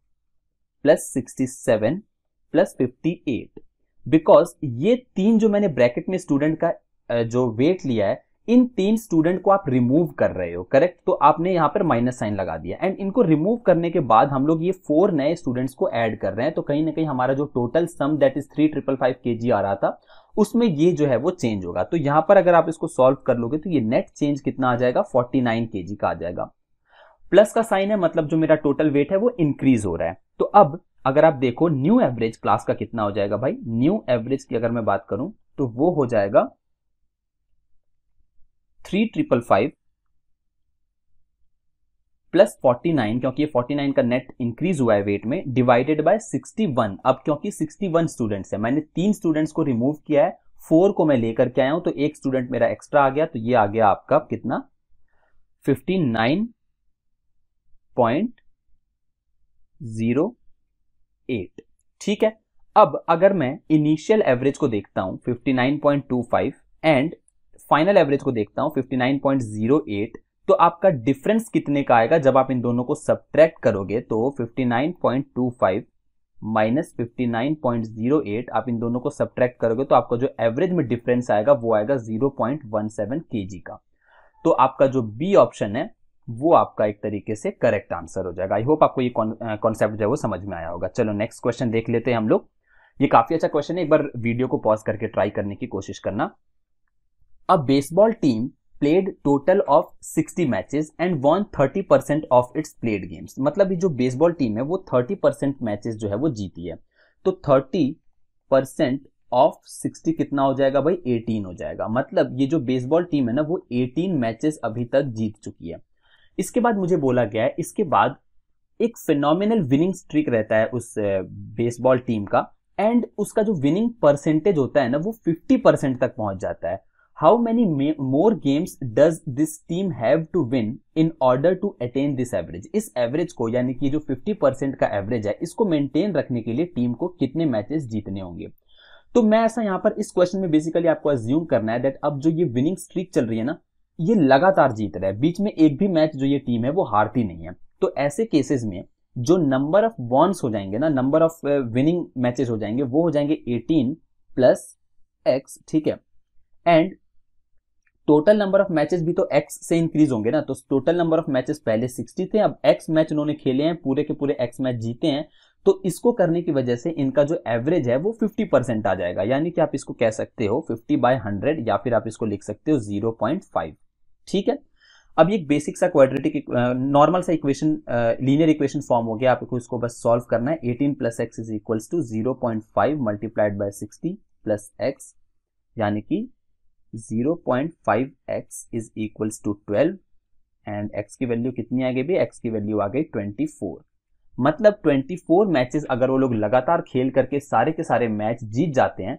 plus sixty seven plus fifty eight because ये तीन जो मैंने ब्रैकेट में स्टूडेंट का जो वेट लिया है इन तीन स्टूडेंट को आप रिमूव कर रहे हो करेक्ट तो आपने यहां पर माइनस साइन लगा दिया एंड इनको रिमूव करने के बाद हम लोग ये फोर नए स्टूडेंट्स को ऐड कर रहे हैं तो कहीं ना कहीं हमारा जो total sum that is three triple five K G आ रहा था उसमें ये जो है वो चेंज होगा तो यहां पर अगर आप इसको सॉल्व कर लोगे तो ये नेट चेंज कितना आ जाएगा 49 जी का आ जाएगा प्लस का साइन है मतलब जो मेरा टोटल वेट है वो इंक्रीज हो रहा है तो अब अगर आप देखो न्यू एवरेज क्लास का कितना हो जाएगा भाई न्यू एवरेज की अगर मैं बात करूं तो वो हो जाएगा थ्री ट्रिपल फाइव प्लस 49 क्योंकि ये 49 का नेट इंक्रीज हुआ है वेट में डिवाइडेड बाय 61 अब क्योंकि 61 स्टूडेंट्स है मैंने तीन स्टूडेंट्स को रिमूव किया है फोर को मैं लेकर के आया हूं तो एक स्टूडेंट मेरा एक्स्ट्रा आ गया तो ये आ गया आपका कितना 59.08 ठीक है अब अगर मैं इनिशियल एवरेज को देखता हूं 59.25 एंड फाइनल एवरेज को देखता हूं 59.08 तो आपका डिफरेंस कितने का आएगा जब आप इन दोनों को सब्ट्रैक्ट करोगे तो 59.25 माइनस फिफ्टी आप इन दोनों को सब्ट्रैक्ट करोगे तो आपका जो एवरेज में डिफरेंस आएगा वो आएगा 0.17 पॉइंट का तो आपका जो बी ऑप्शन है वो आपका एक तरीके से करेक्ट आंसर हो जाएगा आई होप आपको ये कॉन्सेप्ट जो है वो समझ में आया होगा चलो नेक्स्ट क्वेश्चन देख लेते हैं हम लोग ये काफी अच्छा क्वेश्चन है एक बार वीडियो को पॉज करके ट्राई करने की कोशिश करना अब baseball team total of sixty 60 and and thirty 30% of its played games मतलब ये जो बेसबॉल टीम है वो 30% मैचेस जो है वो जीती है तो 30% ऑफ 60 कितना हो जाएगा भाई 18 हो जाएगा मतलब ये जो बेसबॉल टीम है ना वो 18 मैचेस अभी तक जीत चुकी है इसके बाद मुझे बोला गया है इसके बाद एक फिनोमिनल विनिंग स्ट्रिक रहता है उस बेसबॉल टीम का एंड उसका जो विनिंग परसेंटेज होता है ना वो 50 परसेंट तक पहुंच जाता है how many more games does this team have to win in order to attain this average इस एवरेज को यानी कि जो 50% का एवरेज है इसको मेंटेन रखने के लिए टीम को कितने मैचेस जीतने होंगे तो मैं ऐसा यहां पर इस क्वेश्चन में बेसिकली आपको अज्यूम करना है दैट अब जो ये विनिंग स्ट्रीक चल रही है ना ये लगातार जीत रहा है बीच में एक भी मैच जो ये टीम है वो हारती नहीं है तो ऐसे केसेस में जो नंबर ऑफ वॉन्स हो जाएंगे ना नंबर ऑफ विनिंग मैचेस हो जाएंगे वो हो जाएंगे 18 प्लस एक्स ठीक है and total number of matches भी तो एक्स से इंक्रीज होंगे ना तो टोटल नंबर ऑफ मैचेस पहले 60 थे अब एक्स मैच उन्होंने खेले हैं पूरे के पूरे एक्स मैच जीते हैं तो इसको करने की वजह से इनका जो एवरेज है वो 50 परसेंट आ जाएगा यानी कि आप इसको कह सकते हो 50 बाय 100 या फिर आप इसको लिख सकते हो 0.5 ठीक है अब ये बेसिक सा क्वाड्रेटिक नॉर्मल सा इक्वेशन लीनियर इक्वेशन फॉर्म हो गया आपको इसको बस सॉल्व करना है 18 plus x is equals to zero point five multiplied by sixty plus x यानी कि 0.5 x is equals to twelve and x की वैल्यू कितनी आ गई भी एक्स की वैल्यू आ गई ट्वेंटी फोर मतलब 24 मैचेस अगर वो लोग लगातार खेल करके सारे के सारे मैच जीत जाते हैं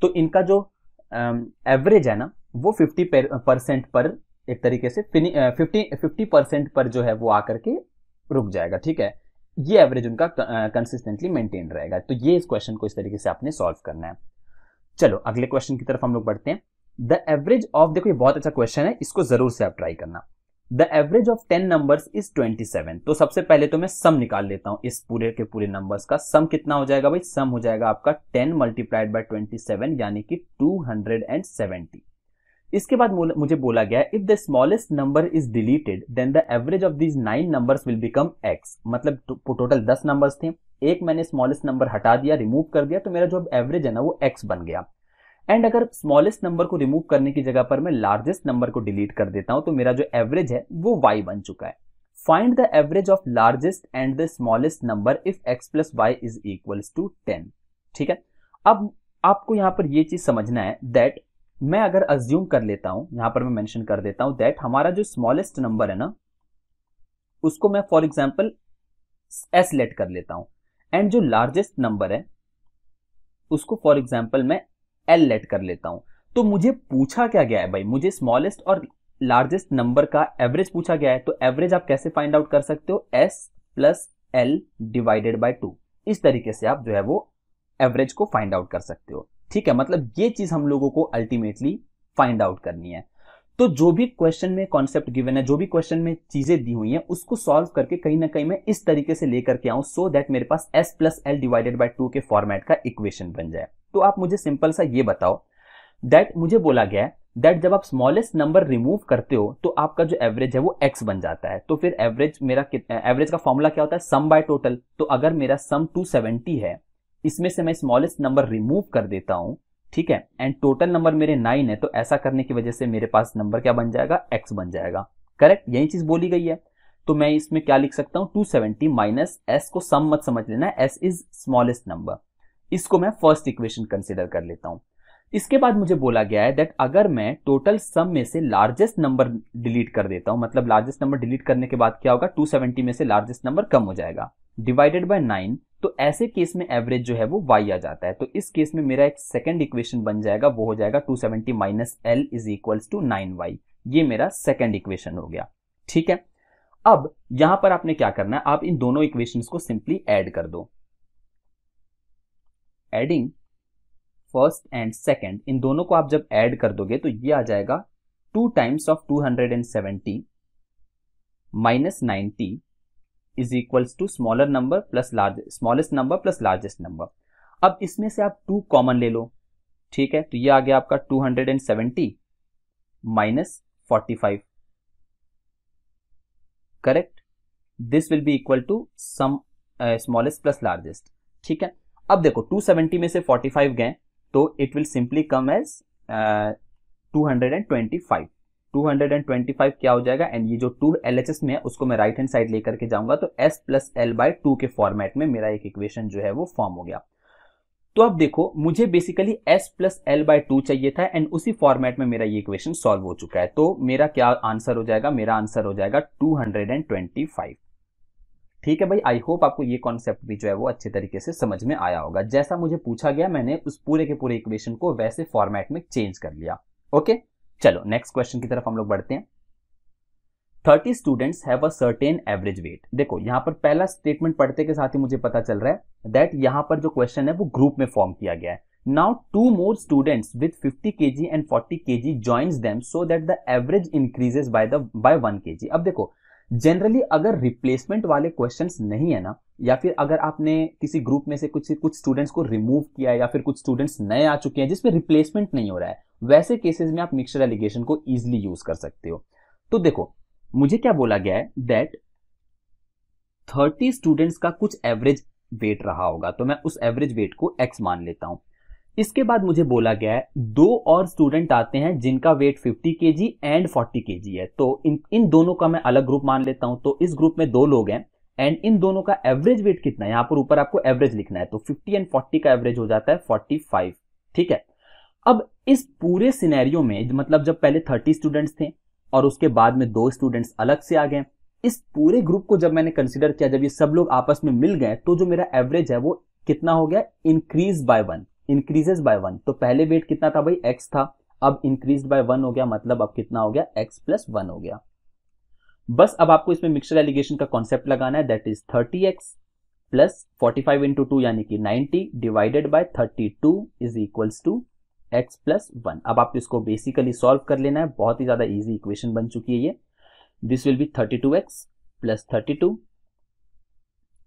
तो इनका जो एवरेज है ना वो 50 परसेंट पर एक तरीके से फिफ्टी फिफ्टी परसेंट पर जो है वो आकर के रुक जाएगा ठीक है ये एवरेज उनका कंसिस्टेंटली मेंटेन रहेगा तो ये इस क्वेश्चन को इस तरीके से आपने सॉल्व करना है चलो अगले क्वेश्चन की तरफ हम लोग बढ़ते हैं द एवरेज ऑफ देखो ये बहुत अच्छा क्वेश्चन है इसको जरूर से आप ट्राई करना the average of ten number is twenty seven तो सबसे पहले तो मैं सम निकाल लेता हूं इस पूरे के पूरे नंबर्स का सम कितना हो जाएगा भाई सम हो जाएगा आपका ten multiplied by twenty seven यानी कि टू हंड्रेड एंड सेवेंटी इसके बाद मुझे बोला गया if the smallest number is deleted then the average of these nine number will become x मतलब टोटल तो, तो दस नंबर थे एक मैंने स्मॉलेस्ट नंबर हटा दिया रिमूव कर दिया तो मेरा जो एवरेज है ना वो एक्स बन गया एंड अगर स्मॉलेस्ट नंबर को रिमूव करने की जगह पर मैं लार्जेस्ट नंबर को डिलीट कर देता हूं तो मेरा जो एवरेज है वो वाई बन चुका है find the average of largest and the smallest number if x plus y is equal to ten ठीक है अब आपको यहां पर यह चीज समझना है दैट मैं अगर अज्यूम कर लेता हूं यहां पर मैं मेंशन कर देता हूं दैट हमारा जो स्मॉलेस्ट नंबर है ना उसको मैं फॉर एग्जाम्पल एस लेट कर लेता हूं एंड जो लार्जेस्ट नंबर है उसको फॉर एग्जाम्पल मैं एल लेट कर लेता हूं तो मुझे पूछा क्या गया है भाई मुझे स्मॉलेस्ट और लार्जेस्ट नंबर का एवरेज पूछा गया है तो एवरेज आप कैसे फाइंड आउट कर सकते हो S plus L divided by two इस तरीके से आप जो है वो एवरेज को फाइंड आउट कर सकते हो ठीक है मतलब ये चीज हम लोगों को अल्टीमेटली फाइंड आउट करनी है तो जो भी क्वेश्चन में कॉन्सेप्ट गिवन है जो भी क्वेश्चन में चीजें दी हुई हैं उसको सॉल्व करके कहीं ना कहीं मैं इस तरीके से लेकर के आऊं सो दैट मेरे पास S plus L divided by two के फॉर्मेट का इक्वेशन बन जाए तो आप मुझे सिंपल सा ये बताओ दैट मुझे बोला गया है दैट जब आप स्मॉलेस्ट नंबर रिमूव करते हो तो आपका जो एवरेज है वो एक्स बन जाता है तो फिर एवरेज मेरा एवरेज का फॉर्मूला क्या होता है सम बाय टोटल तो अगर मेरा सम 270 है इसमें से मैं स्मॉलेस्ट नंबर रिमूव कर देता हूं ठीक है एंड टोटल नंबर मेरे नाइन है तो ऐसा करने की वजह से मेरे पास नंबर क्या बन जाएगा एक्स बन जाएगा करेक्ट यही चीज बोली गई है तो मैं इसमें क्या लिख सकता हूं टू सेवेंटी माइनस एस को सम मत समझ लेना एस इज स्मॉलेस्ट नंबर इसको मैं फर्स्ट इक्वेशन कंसिडर कर लेता हूं इसके बाद मुझे बोला गया है दैट अगर मैं टोटल सम में से लार्जेस्ट नंबर डिलीट कर देता हूं मतलब लार्जेस्ट नंबर डिलीट करने के बाद क्या होगा 270 में से लार्जेस्ट नंबर कम हो जाएगा डिवाइडेड बाय नाइन तो ऐसे केस में एवरेज जो है वो वाई आ जाता है तो इस केस में मेरा एक सेकेंड इक्वेशन बन जाएगा वो हो जाएगा two seventy minus L is equal to nine y ये मेरा सेकेंड इक्वेशन हो गया ठीक है अब यहां पर आपने क्या करना है आप इन दोनों इक्वेशन को सिंपली एड कर दो एडिंग फर्स्ट एंड सेकेंड इन दोनों को आप जब एड कर दोगे तो ये आ जाएगा two times of two hundred and seventy minus ninety is equals to smaller number plus large smallest number plus largest number अब इसमें से आप टू कॉमन ले लो ठीक है तो ये आ गया आपका two hundred and seventy minus forty five correct this will be equal to sum smallest plus largest ठीक है अब देखो 270 में से 45 गए तो it will simply come as two hundred and twenty क्या हो जाएगा एंड ये जो टू एल एच एस में है उसको मैं राइट हैंड साइड लेकर के जाऊंगा तो S plus L by two के फॉर्मेट में मेरा एक इक्वेशन जो है वो फॉर्म हो गया तो अब देखो मुझे basically s plus L by two चाहिए था एंड उसी फॉर्मेट में मेरा ये इक्वेशन सॉल्व हो चुका है तो मेरा क्या आंसर हो जाएगा मेरा आंसर हो जाएगा 225 ठीक है भाई आई होप आपको ये कॉन्सेप्ट भी जो है वो अच्छे तरीके से समझ में आया होगा जैसा मुझे पूछा गया मैंने उस पूरे के पूरे इक्वेशन को वैसे फॉर्मेट में चेंज कर लिया ओके चलो नेक्स्ट क्वेश्चन की तरफ हम लोग बढ़ते हैं thirty students have a certain average weight देखो यहां पर पहला स्टेटमेंट पढ़ते के साथ ही मुझे पता चल रहा है दैट यहां पर जो क्वेश्चन है वो ग्रुप में फॉर्म किया गया है now two more students with 50 G and 40 kg them so that the average average by the by one 1 G अब देखो जनरली अगर रिप्लेसमेंट वाले क्वेश्चंस नहीं है ना या फिर अगर आपने किसी ग्रुप में से कुछ कुछ स्टूडेंट्स को रिमूव किया है या फिर कुछ स्टूडेंट्स नए आ चुके हैं जिसमें रिप्लेसमेंट नहीं हो रहा है वैसे केसेस में आप मिक्सर एलिगेशन को इजिली यूज कर सकते हो तो देखो मुझे क्या बोला गया है दैट थर्टी स्टूडेंट्स का कुछ एवरेज वेट रहा होगा तो मैं उस एवरेज वेट को एक्स मान लेता हूं इसके बाद मुझे बोला गया है दो और स्टूडेंट आते हैं जिनका वेट 50 के जी एंड 40 के जी है तो इन इन दोनों का मैं अलग ग्रुप मान लेता हूं तो इस ग्रुप में दो लोग हैं एंड इन दोनों का एवरेज वेट कितना है यहां पर ऊपर आपको एवरेज लिखना है तो 50 एंड 40 का एवरेज हो जाता है 45 ठीक है अब इस पूरे सिनेरियो में मतलब जब पहले 30 स्टूडेंट्स थे और उसके बाद में दो स्टूडेंट्स अलग से आ गए इस पूरे ग्रुप को जब मैंने कंसिडर किया जब ये सब लोग आपस में मिल गए तो जो मेरा एवरेज है वो कितना हो गया increase by one increases by one तो पहले वेट कितना था भाई एक्स था अब इंक्रीज बाय वन हो गया मतलब अब कितना हो गया एक्स प्लस वन हो गया बस अब आपको इसमें मिक्सर एलिगेशन का कॉन्सेप्ट लगाना है that is thirty x plus forty five into two यानी कि ninety divided by thirty two is equal to x plus one अब आप इसको बेसिकली सॉल्व कर लेना है बहुत ही ज्यादा इजी इक्वेशन बन चुकी है ये this will be thirty two x plus thirty two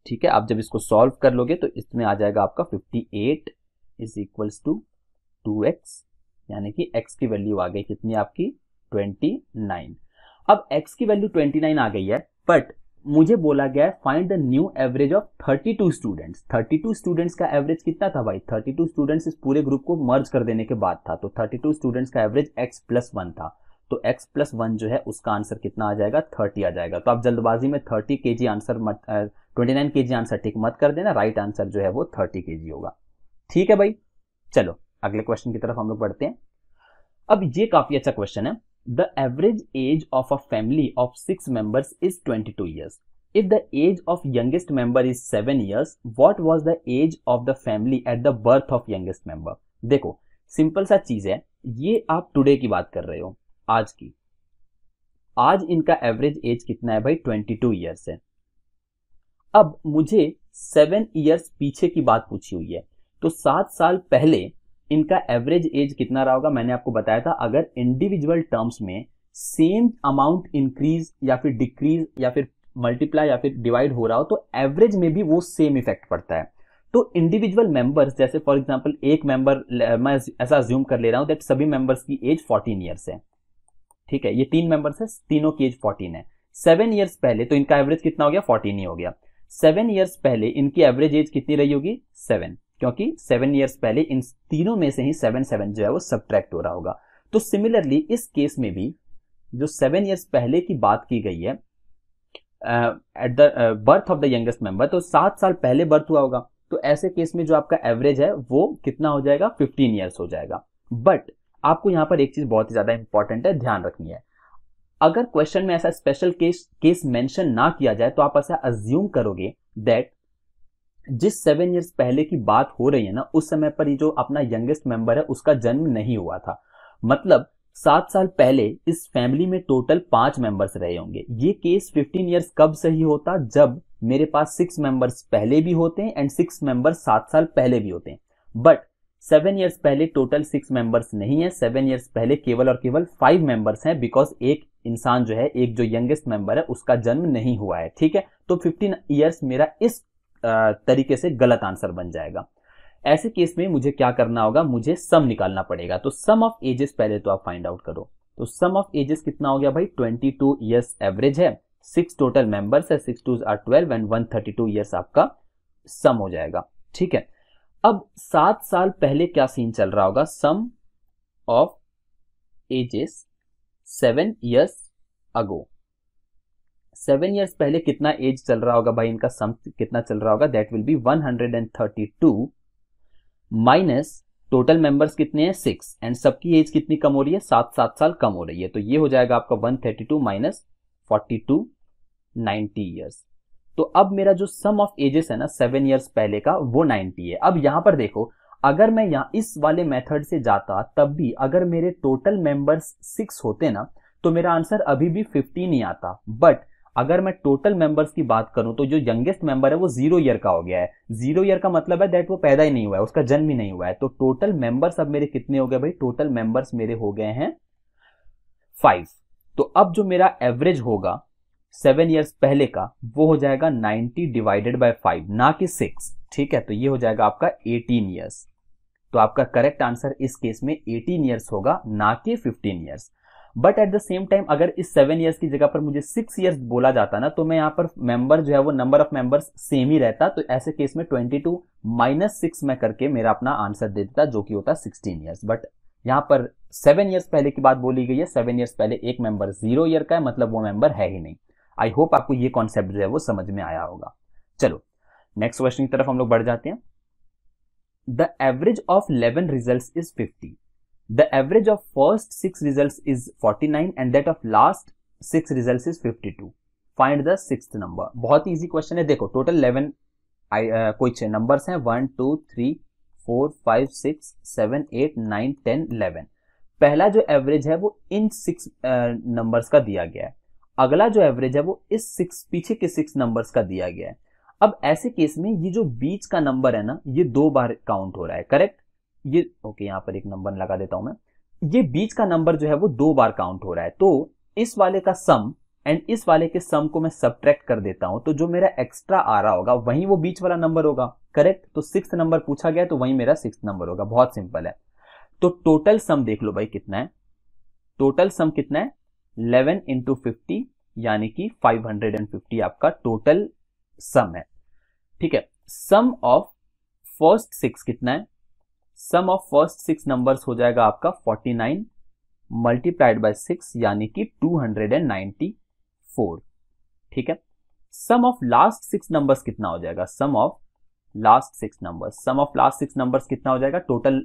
ठीक है आप जब इसको सॉल्व कर लोगे तो इसमें आ जाएगा आपका fifty eight is equals to two x यानी कि x की वैल्यू आ गई कितनी आपकी 29 अब x की वैल्यू 29 आ गई है बट मुझे बोला गया है find the new average of 32 students 32 students का एवरेज कितना था भाई 32 स्टूडेंट्स इस पूरे ग्रुप को मर्ज कर देने के बाद था तो 32 स्टूडेंट्स का एवरेज x प्लस वन था तो x प्लस वन जो है उसका आंसर कितना आ जाएगा 30 आ जाएगा तो आप जल्दबाजी में 30 के जी आंसर मत twenty nine K G answer tick मत कर देना राइट आंसर जो है वो 30 के जी होगा ठीक है भाई चलो अगले क्वेश्चन की तरफ हम लोग बढ़ते हैं अब ये काफी अच्छा क्वेश्चन है the average age of a family of six members is twenty two years if the age of youngest member is seven years what was the age of the family at the birth of youngest member देखो simple सा चीज है ये आप today की बात कर रहे हो आज की आज इनका एवरेज एज कितना है भाई ट्वेंटी टू ईयर्स है अब मुझे सेवन ईयर्स पीछे की बात पूछी हुई है तो सात साल पहले इनका एवरेज एज कितना रहा होगा मैंने आपको बताया था अगर इंडिविजुअल टर्म्स में सेम अमाउंट इंक्रीज या फिर डिक्रीज या फिर मल्टीप्लाई या फिर डिवाइड हो रहा हो तो एवरेज में भी वो सेम इफेक्ट पड़ता है तो इंडिविजुअल मेंबर्स जैसे फॉर एग्जांपल एक मेंबर मैं ऐसा ज्यूम कर ले रहा हूं दैट सभी मेंबर्स की एज 14 इयर्स है ठीक है ये तीन मेंबर्स है तीनों की एज 14 है सेवन ईयर्स पहले तो इनका एवरेज कितना हो गया 14 ही हो गया सेवन ईयर्स पहले इनकी एवरेज एज कितनी रही होगी सेवन क्योंकि सेवन ईयर्स पहले इन तीनों में से ही सेवन सेवन जो है वो सब्ट्रैक्ट हो रहा होगा तो सिमिलरली इस केस में भी जो सेवन ईयर्स पहले की बात की गई है at the birth of the youngest member तो सात साल पहले बर्थ हुआ होगा तो ऐसे केस में जो आपका एवरेज है वो कितना हो जाएगा फिफ्टीन ईयर्स हो जाएगा बट आपको यहां पर एक चीज बहुत ही ज्यादा इंपॉर्टेंट है ध्यान रखनी है अगर क्वेश्चन में ऐसा स्पेशल केस केस मेंशन ना किया जाए तो आप ऐसा अज्यूम करोगे दैट जिस सेवन ईयर्स पहले की बात हो रही है ना उस समय पर ये जो अपना यंगेस्ट मेंबर है उसका जन्म नहीं हुआ था मतलब सात साल पहले इस फैमिली में टोटल पांच मेंबर्स रहे होंगे ये केस फिफ्टीन ईयर्स कब सही होता जब मेरे पास सिक्स मेंबर्स पहले भी होते हैं एंड सिक्स मेंबर्स सात साल पहले भी होते हैं बट सेवन ईयर्स पहले टोटल सिक्स मेंबर्स नहीं है सेवन ईयर्स पहले केवल और केवल फाइव मेंबर्स हैं बिकॉज एक इंसान जो है एक जो यंगेस्ट मेंबर है उसका जन्म नहीं हुआ है ठीक है तो फिफ्टीन ईयर्स मेरा इस तरीके से गलत आंसर बन जाएगा ऐसे केस में मुझे क्या करना होगा मुझे सम निकालना पड़ेगा तो सम ऑफ एजेस पहले तो आप फाइंड आउट करो तो सम ऑफ एजेस कितना हो गया भाई ट्वेंटी टू ईयर्स एवरेज है सिक्स टोटल मेंबर्स है six two are twelve and one thirty two years आपका सम हो जाएगा ठीक है अब सात साल पहले क्या सीन चल रहा होगा sum of ages seven years ago seven years पहले कितना एज चल रहा होगा भाई इनका सम कितना चल रहा होगा that will be 132 minus total members कितने हैं सिक्स एंड सबकी एज कितनी कम हो रही है सात सात साल कम हो रही है तो ये हो जाएगा आपका 132 thirty two minus forty two ninety years तो अब मेरा जो सम ऑफ एजेस है ना सेवन ईयर्स पहले का वो नाइन्टी है अब यहां पर देखो अगर मैं यहां इस वाले मेथड से जाता तब भी अगर मेरे टोटल मेंबर्स सिक्स होते ना तो मेरा आंसर अभी भी फिफ्टीन ही आता बट अगर मैं टोटल मेंबर्स की बात करूं तो जो यंगेस्ट मेंबर है वो जीरो ईयर का हो गया है जीरो ईयर का मतलब है दैट वो पैदा ही नहीं हुआ है उसका जन्म ही नहीं हुआ है तो टोटल मेंबर्स अब मेरे कितने हो गए भाई टोटल मेंबर्स मेरे हो गए हैं फाइव तो अब जो मेरा एवरेज होगा सेवन ईयर्स पहले का वो हो जाएगा नाइनटी डिवाइडेड बाय फाइव ना कि सिक्स ठीक है तो ये हो जाएगा आपका एटीन ईयर्स तो आपका करेक्ट आंसर इस केस में एटीन ईयर्स होगा ना कि fifteen years but at the same time अगर इस सेवन ईयर्स की जगह पर मुझे सिक्स ईयर्स बोला जाता ना तो मैं यहाँ पर मेंबर जो है वो नंबर ऑफ मेंबर्स सेम ही रहता तो ऐसे केस में ट्वेंटी टू माइनस सिक्स में करके मेरा अपना आंसर दे देता जो कि होता सिक्सटीन ईयर्स बट यहाँ पर सेवन ईयर्स पहले की बात बोली गई है सेवन ईयर्स पहले एक मेंबर जीरो ईयर का है मतलब वो मेंबर है ही नहीं आई होप आपको ये कॉन्सेप्ट जो है वो समझ में आया होगा चलो नेक्स्ट क्वेश्चन की तरफ हम लोग बढ़ जाते हैं the average of eleven result is fifty the average of first 6 results is 49 and that of last 6 results is 52 find the six number बहुत ही इजी क्वेश्चन है देखो टोटल इलेवन कुछ नंबर्स हैं one two three four five six seven eight nine ten eleven पहला जो average है वो इन सिक्स नंबर्स uh, का दिया गया है अगला जो एवरेज है वो इस सिक्स पीछे के सिक्स नंबर्स का दिया गया है अब ऐसे केस में ये जो बीच का नंबर है ना ये दो बार काउंट हो रहा है करेक्ट ये ओके यहां पर एक नंबर लगा देता हूं मैं ये बीच का नंबर जो है वो दो बार काउंट हो रहा है तो इस वाले का सम एंड इस वाले के सम को मैं सब्ट्रैक्ट कर देता हूं तो जो मेरा एक्स्ट्रा आ रहा होगा वही वो बीच वाला नंबर होगा करेक्ट तो सिक्स नंबर पूछा गया तो वही मेरा सिक्स नंबर होगा बहुत सिंपल है तो टोटल सम देख लो भाई कितना है टोटल सम कितना है इलेवन इंटू फिफ्टी यानी कि फाइव हंड्रेड एंड फिफ्टी आपका टोटल सम है ठीक है सम ऑफ फर्स्ट सिक्स कितना है sum of first six numbers हो जाएगा आपका forty nine multiplied by six यानी कि two hundred and ninety four ठीक है sum of last six numbers कितना हो जाएगा sum of last six numbers sum of last six numbers कितना हो जाएगा टोटल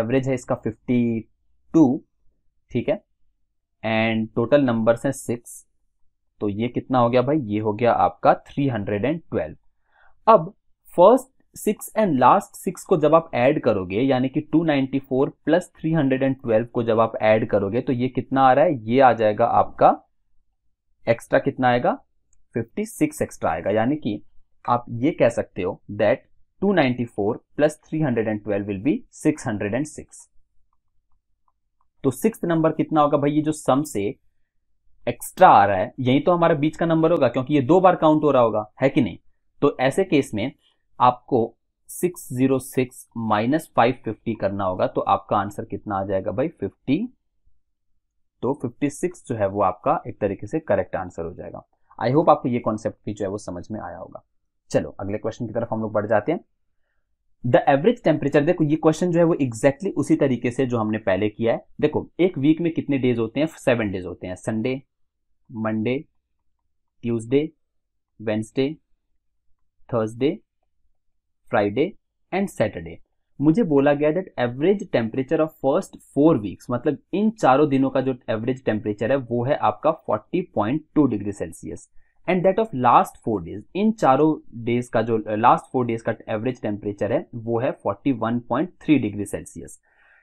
एवरेज है इसका फिफ्टी टू ठीक है एंड टोटल नंबर्स हैं सिक्स तो ये कितना हो गया भाई ये हो गया आपका थ्री हंड्रेड एंड ट्वेल्व अब first six and last six को जब आप ऐड करोगे यानी कि 294 प्लस 312 को जब आप ऐड करोगे तो ये कितना आ रहा है ये आ जाएगा आपका एक्स्ट्रा कितना आएगा 56 एक्स्ट्रा आएगा यानी कि आप ये कह सकते हो दैट 294 प्लस 312 विल बी 606 तो सिक्स नंबर कितना होगा भाई ये जो सम से एक्स्ट्रा आ रहा है यही तो हमारा बीच का नंबर होगा क्योंकि ये दो बार काउंट हो रहा होगा है कि नहीं तो ऐसे केस में आपको 606 माइनस फाइव करना होगा तो आपका आंसर कितना आ जाएगा भाई 50 तो 56 जो है वो आपका एक तरीके से करेक्ट आंसर हो जाएगा आई होप आपको ये कॉन्सेप्ट भी जो है वो समझ में आया होगा चलो अगले क्वेश्चन की तरफ हम लोग बढ़ जाते हैं द एवरेज टेम्परेचर देखो ये क्वेश्चन जो है वो एग्जैक्टली exactly उसी तरीके से जो हमने पहले किया है देखो एक वीक में कितने डेज होते हैं सेवन डेज होते हैं Sunday Monday Tuesday Wednesday Thursday Friday and Saturday मुझे बोला गया that average temperature of first four weeks मतलब इन चारों दिनों का जो एवरेज टेम्परेचर है वो है आपका 40.2 degree Celsius and that of last four days इन चारों डेज का जो लास्ट फोर डेज का एवरेज टेम्परेचर है वो है 41.3 degree Celsius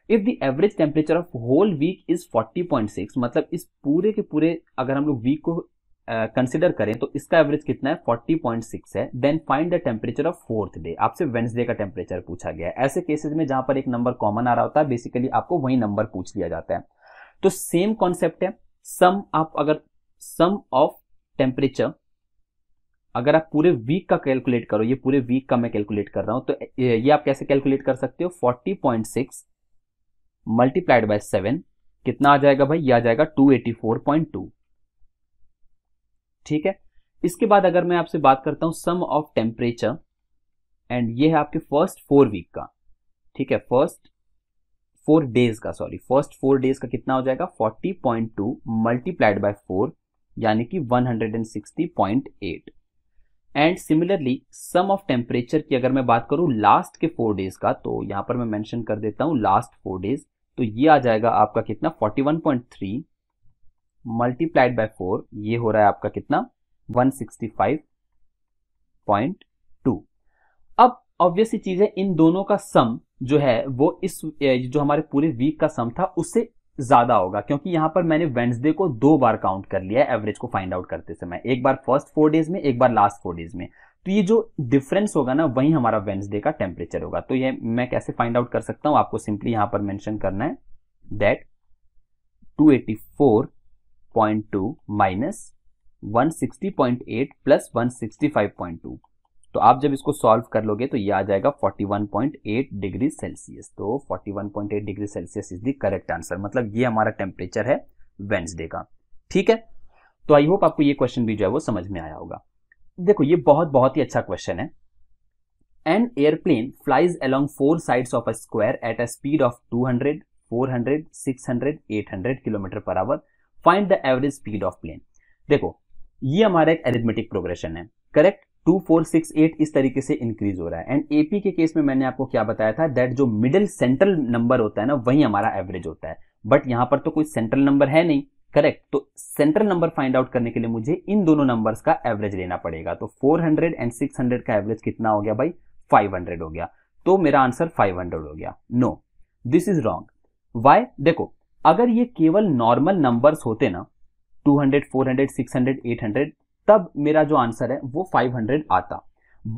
if the average temperature of whole week is 40.6 मतलब इस पूरे के पूरे अगर हम लोग वीक को कंसिडर uh, करें तो इसका एवरेज कितना है 40.6 है then find the temperature of fourth day आपसे वेंसडे का टेम्परेचर पूछा गया है ऐसे केसेस में जहां पर एक नंबर कॉमन आ रहा होता है बेसिकली आपको वही नंबर पूछ लिया जाता है तो सेम कॉन्सेप्ट है सम आप अगर सम ऑफ टेम्परेचर अगर आप पूरे वीक का कैलकुलेट करो ये पूरे वीक का मैं कैलकुलेट कर रहा हूं तो ये आप कैसे कैलकुलेट कर सकते हो forty point six multiplied by seven कितना आ जाएगा भाई ये आ जाएगा two eighty four point two ठीक है इसके बाद अगर मैं आपसे बात करता हूं सम ऑफ टेम्परेचर एंड ये है आपके फर्स्ट फोर वीक का ठीक है फर्स्ट फोर डेज का सॉरी फर्स्ट फोर डेज का कितना हो जाएगा forty point two multiplied by four यानी कि one hundred and sixty point eight and similarly sum of temperature की अगर मैं बात करूं लास्ट के फोर डेज का तो यहां पर मैं मेंशन कर देता हूं लास्ट फोर डेज तो ये आ जाएगा आपका कितना 41.3 मल्टीप्लाइड बाय फोर ये हो रहा है आपका कितना 165.2 अब ऑब्वियसली चीज है इन दोनों का सम जो है वो इस जो हमारे पूरे वीक का सम था उससे ज्यादा होगा क्योंकि यहां पर मैंने वेंसडे को दो बार काउंट कर लिया है एवरेज को फाइंड आउट करते समय एक बार फर्स्ट फोर डेज में एक बार लास्ट फोर डेज में तो ये जो डिफरेंस होगा ना वही हमारा वेंसडे का टेम्परेचर होगा तो ये मैं कैसे फाइंड आउट कर सकता हूं आपको सिंपली यहां पर मेंशन करना है that 284 point two minus one sixty point eight plus one sixty five point two तो आप जब इसको सॉल्व कर लोगे तो ये आ जाएगा 41.8 डिग्री सेल्सियस तो 41.8 degree Celsius is the correct answer मतलब ये हमारा टेम्परेचर है वेंसडे का ठीक है तो आई होप आपको ये क्वेश्चन भी जो है वो समझ में आया होगा देखो ये बहुत बहुत ही अच्छा क्वेश्चन है an airplane flies along four sides of a square at a speed of 200, 400, 600, 800 kilometre per hour find the average speed of plane देखो ये हमारा एक एरिथमेटिक प्रोग्रेशन है correct two four six eight इस तरीके से इंक्रीज हो रहा है एंड एपी के केस में मैंने आपको क्या बताया था दैट जो मिडिल सेंट्रल नंबर होता है ना वही हमारा एवरेज होता है बट यहां पर तो कोई सेंट्रल नंबर है नहीं करेक्ट तो सेंट्रल नंबर फाइंड आउट करने के लिए मुझे इन दोनों नंबर्स का एवरेज लेना पड़ेगा तो 400 एंड 600 का एवरेज कितना हो गया भाई 500 हो गया तो मेरा आंसर 500 हो गया no this is wrong why देखो अगर ये केवल नॉर्मल नंबर्स होते ना 200, 400, 600, 800 तब मेरा जो आंसर है वो 500 आता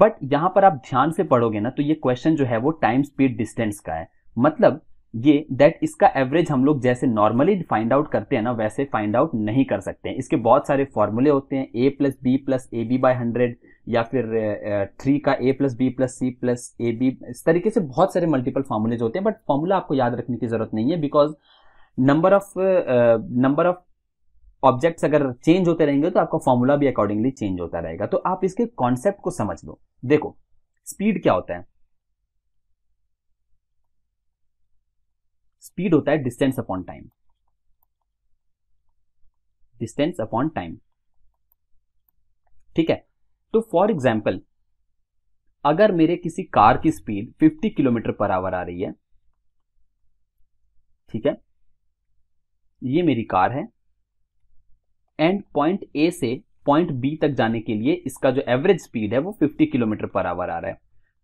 बट यहां पर आप ध्यान से पढ़ोगे ना तो ये क्वेश्चन जो है वो टाइम स्पीड डिस्टेंस का है मतलब ये दैट इसका एवरेज हम लोग जैसे नॉर्मली फाइंड आउट करते हैं ना वैसे फाइंड आउट नहीं कर सकते हैं इसके बहुत सारे फॉर्मूले होते हैं A plus B plus A B by hundred या फिर थ्री का A plus B plus C plus A B इस तरीके से बहुत सारे मल्टीपल फॉर्मूलेज होते हैं बट फॉर्मूला आपको याद रखने की जरूरत नहीं है because number of number of objects अगर चेंज होते रहेंगे तो आपका फॉर्मूला भी अकॉर्डिंगली चेंज होता रहेगा तो आप इसके कॉन्सेप्ट को समझ लो देखो स्पीड क्या होता है स्पीड होता है distance upon time distance upon time ठीक है तो फॉर एग्जाम्पल अगर मेरे किसी कार की स्पीड 50 किलोमीटर पर आवर आ रही है ठीक है ये मेरी कार है एंड पॉइंट ए से पॉइंट बी तक जाने के लिए इसका जो एवरेज स्पीड है वो 50 किलोमीटर पर आवर आ रहा है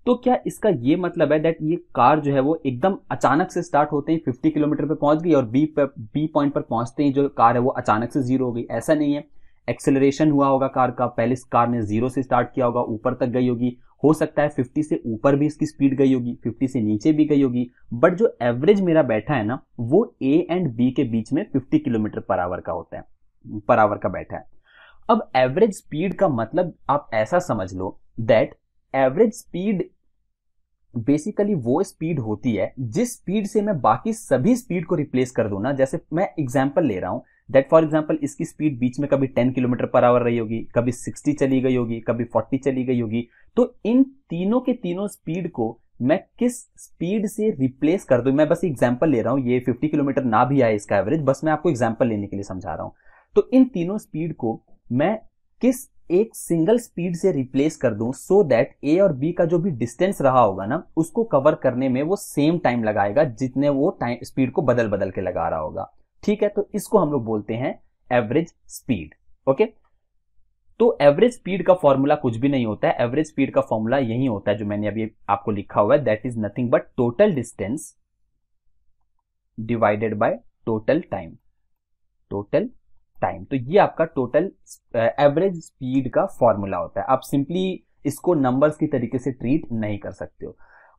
तो क्या इसका ये मतलब है दैट ये कार जो है वो एकदम अचानक से स्टार्ट होते हैं 50 किलोमीटर पर पहुंच गई और बी पर बी पॉइंट पर पहुंचते ही जो कार है वो अचानक से जीरो हो गई ऐसा नहीं है एक्सेलरेशन हुआ होगा कार का पहले कार ने जीरो से स्टार्ट किया होगा ऊपर तक गई होगी हो सकता है 50 से ऊपर भी इसकी स्पीड गई होगी 50 से नीचे भी गई होगी बट जो एवरेज मेरा बैठा है ना वो ए एंड बी के बीच में 50 किलोमीटर पर आवर का होता है पर आवर का बैठा है अब एवरेज स्पीड का मतलब आप ऐसा समझ लो दैट एवरेज स्पीड बेसिकली वो स्पीड होती है जिस स्पीड से मैं बाकी सभी स्पीड को रिप्लेस कर दूं ना जैसे मैं एग्जाम्पल ले रहा हूं दैट फॉर एग्जाम्पल इसकी स्पीड बीच में कभी 10 किलोमीटर पर आवर रही होगी कभी 60 चली गई होगी कभी 40 चली गई होगी तो इन तीनों के तीनों स्पीड को मैं किस स्पीड से रिप्लेस कर दू मैं बस एग्जाम्पल ले रहा हूं ये 50 किलोमीटर ना भी आए इसका एवरेज बस मैं आपको एग्जाम्पल लेने के लिए समझा रहा हूं तो इन तीनों स्पीड को मैं किस एक सिंगल स्पीड से रिप्लेस कर दूं सो दैट ए और बी का जो भी डिस्टेंस रहा होगा ना उसको कवर करने में वो सेम टाइम लगाएगा जितने वो टाइम स्पीड को बदल बदल के लगा रहा होगा ठीक है तो इसको हम लोग बोलते हैं एवरेज स्पीड ओके तो एवरेज स्पीड का फॉर्मूला कुछ भी नहीं होता है एवरेज स्पीड का फॉर्मूला यही होता है जो मैंने अभी आपको लिखा हुआ है that is nothing but total distance divided by total time total time तो ये आपका टोटल एवरेज स्पीड का फॉर्मूला होता है आप सिंपली इसको नंबर्स की तरीके से ट्रीट नहीं कर सकते हो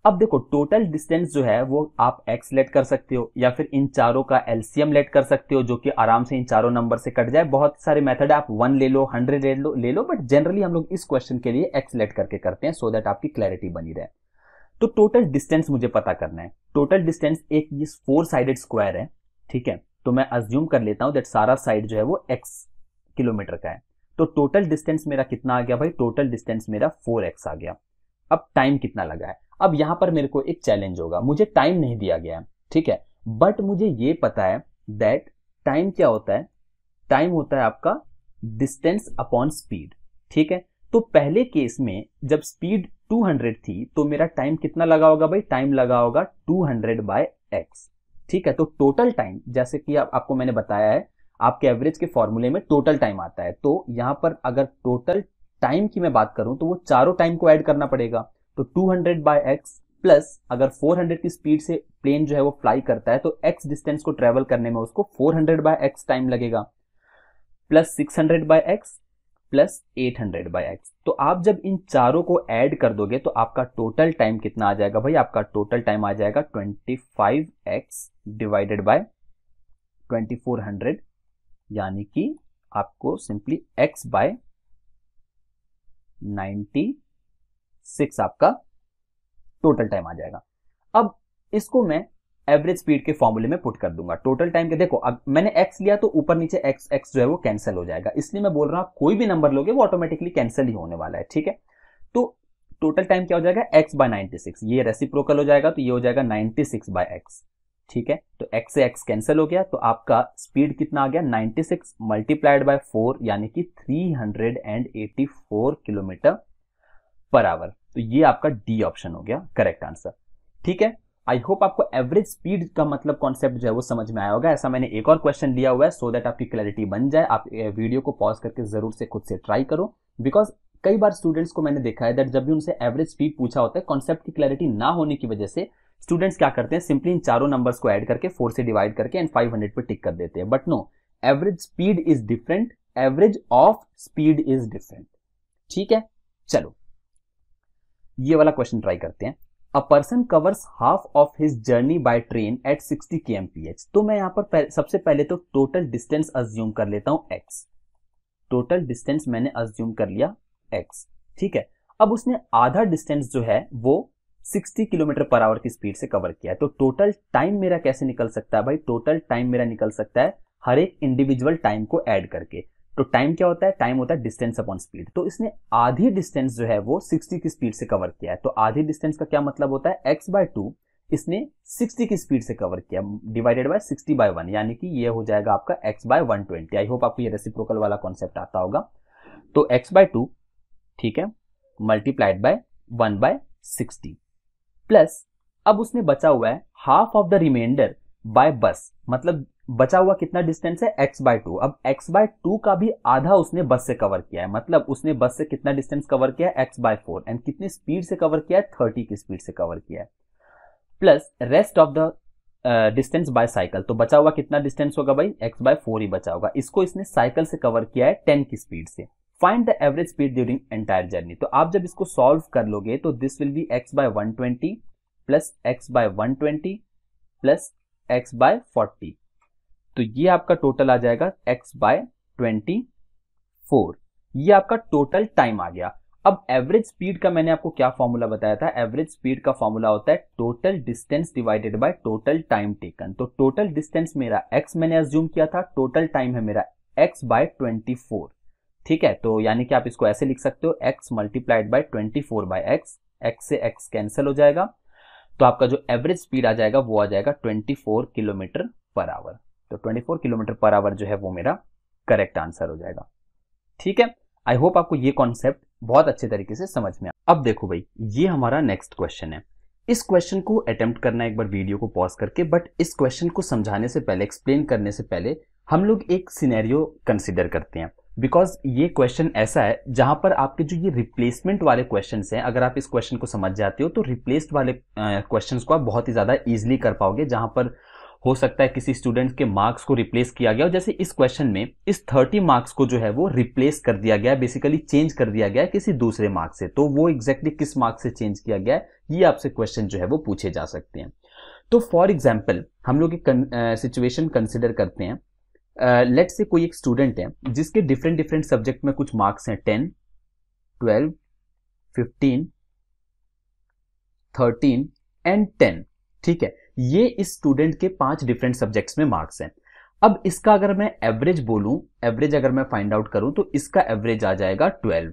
अब देखो टोटल डिस्टेंस जो है वो आप एक्स लेट कर सकते हो या फिर इन चारों का एलसीएम लेट कर सकते हो जो कि आराम से इन चारों नंबर से कट जाए बहुत सारे मेथड आप वन ले लो हंड्रेड ले लो ले लो बट जनरली हम लोग इस क्वेश्चन के लिए एक्स लेट करके करते हैं सो so दैट आपकी क्लैरिटी बनी रहे तो टोटल डिस्टेंस मुझे पता करना है टोटल डिस्टेंस एक ये फोर साइडेड स्क्वायर है ठीक है तो मैं अज्यूम कर लेता हूं दैट सारा साइड जो है वो एक्स किलोमीटर का है तो टोटल डिस्टेंस मेरा कितना आ गया भाई टोटल डिस्टेंस मेरा फोर एक्स आ गया अब टाइम कितना लगा है अब यहां पर मेरे को एक चैलेंज होगा मुझे टाइम नहीं दिया गया ठीक है बट मुझे ये पता है दैट टाइम क्या होता है टाइम होता है आपका डिस्टेंस अपॉन स्पीड ठीक है तो पहले केस में जब स्पीड 200 थी तो मेरा टाइम कितना लगा होगा भाई टाइम लगा होगा 200 हंड्रेड बाय एक्स ठीक है तो टोटल टाइम जैसे कि आप, आपको मैंने बताया है आपके एवरेज के फॉर्मूले में टोटल टाइम आता है तो यहां पर अगर टोटल टाइम की मैं बात करूं तो वो चारों टाइम को ऐड करना पड़ेगा तो 200 बाय एक्स प्लस अगर 400 की स्पीड से प्लेन जो है वो फ्लाई करता है तो एक्स डिस्टेंस को ट्रेवल करने में उसको 400 बाय एक्स टाइम लगेगा plus 600 by x plus 800 by x तो आप जब इन चारों को ऐड कर दोगे तो आपका टोटल टाइम कितना आ जाएगा भाई आपका टोटल टाइम आ जाएगा 25x डिवाइडेड बाय 2400 यानी कि आपको सिंपली x बाय 90 सिक्स आपका टोटल टाइम आ जाएगा अब इसको मैं एवरेज स्पीड के फॉर्मूले में पुट कर दूंगा टोटल टाइम के देखो अब मैंने एक्स लिया तो ऊपर नीचे एक्स एक्स जो है वो कैंसिल हो जाएगा इसलिए मैं बोल रहा हूं कोई भी नंबर लोगे वो ऑटोमेटिकली कैंसिल ही होने वाला है ठीक है तो टोटल टाइम क्या हो जाएगा एक्स बाय नाइनटी सिक्स ये रेसिप्रोकल हो जाएगा तो ये हो जाएगा नाइनटी सिक्स बाय एक्स ठीक है तो एक्स से एक्स कैंसिल हो गया तो आपका स्पीड कितना आ गया ninety six multiplied by four यानी कि फोर किलोमीटर पर आवर तो ये आपका डी ऑप्शन हो गया करेक्ट आंसर ठीक है आई होप आपको एवरेज स्पीड का मतलब कॉन्सेप्ट जो है वो समझ में आया होगा ऐसा मैंने एक और क्वेश्चन लिया हुआ है सो so दैट आपकी क्लैरिटी बन जाए आप वीडियो को पॉज करके जरूर से खुद से ट्राई करो बिकॉज कई बार स्टूडेंट्स को मैंने देखा है दैट जब भी उनसे एवरेज स्पीड पूछा होता है कॉन्सेप्ट की क्लैरिटी ना होने की वजह से स्टूडेंट्स क्या करते हैं सिंपली इन चारों नंबर्स को ऐड करके फोर से डिवाइड करके एंड फाइव हंड्रेड पर टिक कर देते हैं but no average speed is different average of speed is different ठीक है चलो ये वाला क्वेश्चन ट्राई करते हैं a person covers half of his journey by train at 60 K M तो मैं यहां पर सबसे पहले तो टोटल डिस्टेंस अज्यूम कर लेता हूं एक्स टोटल डिस्टेंस मैंने अज्यूम कर लिया एक्स ठीक है अब उसने आधा डिस्टेंस जो है वो 60 किलोमीटर पर आवर की स्पीड से कवर किया है तो टोटल टाइम मेरा कैसे निकल सकता है भाई टोटल टाइम मेरा निकल सकता है हर एक इंडिविजुअल टाइम को एड करके तो टाइम क्या होता है टाइम होता है डिस्टेंस अपॉन स्पीड तो इसने आधी डिस्टेंस जो है वो 60 की स्पीड से कवर किया है तो आधी डिस्टेंस का क्या मतलब होता है एक्स बाय टू इसने 60 की स्पीड से कवर किया डिवाइडेड बाय 60 बाय वन यानी कि ये हो जाएगा आपका x by one twenty I hope आपको ये रेसिप्रोकल वाला कॉन्सेप्ट आता होगा तो x बाय टू ठीक है multiplied by one by sixty plus अब उसने बचा हुआ है half of the remainder by bus मतलब बचा हुआ कितना डिस्टेंस है x बाय टू अब x बाय टू का भी आधा उसने बस से कवर किया है मतलब उसने बस से कितना डिस्टेंस कवर किया है x बाय फोर एंड कितनी स्पीड से कवर किया है थर्टी की स्पीड से कवर किया है plus rest of the distance by cycle तो बचा हुआ कितना डिस्टेंस होगा भाई एक्स बाय फोर ही बचा होगा इसको इसने साइकिल से कवर किया है टेन की स्पीड से find the average speed during entire journey तो आप जब इसको सॉल्व कर लोगे तो this will be x by one twenty plus x by one twenty plus x by forty तो ये आपका टोटल आ जाएगा x बाय ट्वेंटी फोर ये आपका टोटल टाइम आ गया अब एवरेज स्पीड का मैंने आपको क्या फॉर्मूला बताया था एवरेज स्पीड का फॉर्मूला होता है total distance divided by total time taken तो टोटल डिस्टेंस मेरा x मैंने एज्यूम किया था टोटल टाइम है मेरा x बाय ट्वेंटी फोर ठीक है तो यानी कि आप इसको ऐसे लिख सकते हो x multiplied by twenty four by x x से x कैंसिल हो जाएगा तो आपका जो एवरेज स्पीड आ जाएगा वो आ जाएगा twenty four kilometre per hour तो 24 किलोमीटर पर आवर जो है वो मेरा करेक्ट आंसर हो जाएगा ठीक है आई होप आपको ये कॉन्सेप्ट बहुत अच्छे तरीके से समझ में आ अब देखो भाई ये हमारा नेक्स्ट क्वेश्चन है इस क्वेश्चन को अटेम्प्ट करना एक बार वीडियो को पॉज करके बट इस क्वेश्चन को समझाने से पहले एक्सप्लेन करने से पहले हम लोग एक सिनेरियो कंसिडर करते हैं बिकॉज ये क्वेश्चन ऐसा है जहां पर आपके जो ये रिप्लेसमेंट वाले क्वेश्चन हैं अगर आप इस क्वेश्चन को समझ जाते हो तो रिप्लेस्ड वाले क्वेश्चन को आप बहुत ही ज्यादा ईजिली कर पाओगे जहां पर हो सकता है किसी स्टूडेंट के मार्क्स को रिप्लेस किया गया और जैसे इस क्वेश्चन में इस 30 मार्क्स को जो है वो रिप्लेस कर दिया गया बेसिकली चेंज कर दिया गया किसी दूसरे मार्क से तो वो एग्जैक्टली exactly किस मार्क्स से चेंज किया गया ये आपसे क्वेश्चन जो है वो पूछे जा सकते हैं तो फॉर एग्जाम्पल हम लोग एक सिचुएशन कंसिडर करते हैं लेट uh, से कोई एक स्टूडेंट है जिसके डिफरेंट डिफरेंट सब्जेक्ट में कुछ मार्क्स हैं ten twelve fifteen thirteen and ten ठीक है ये इस स्टूडेंट के पांच डिफरेंट सब्जेक्ट्स में मार्क्स हैं अब इसका अगर मैं एवरेज बोलूं एवरेज अगर मैं फाइंड आउट करूं तो इसका एवरेज आ जाएगा ट्वेल्व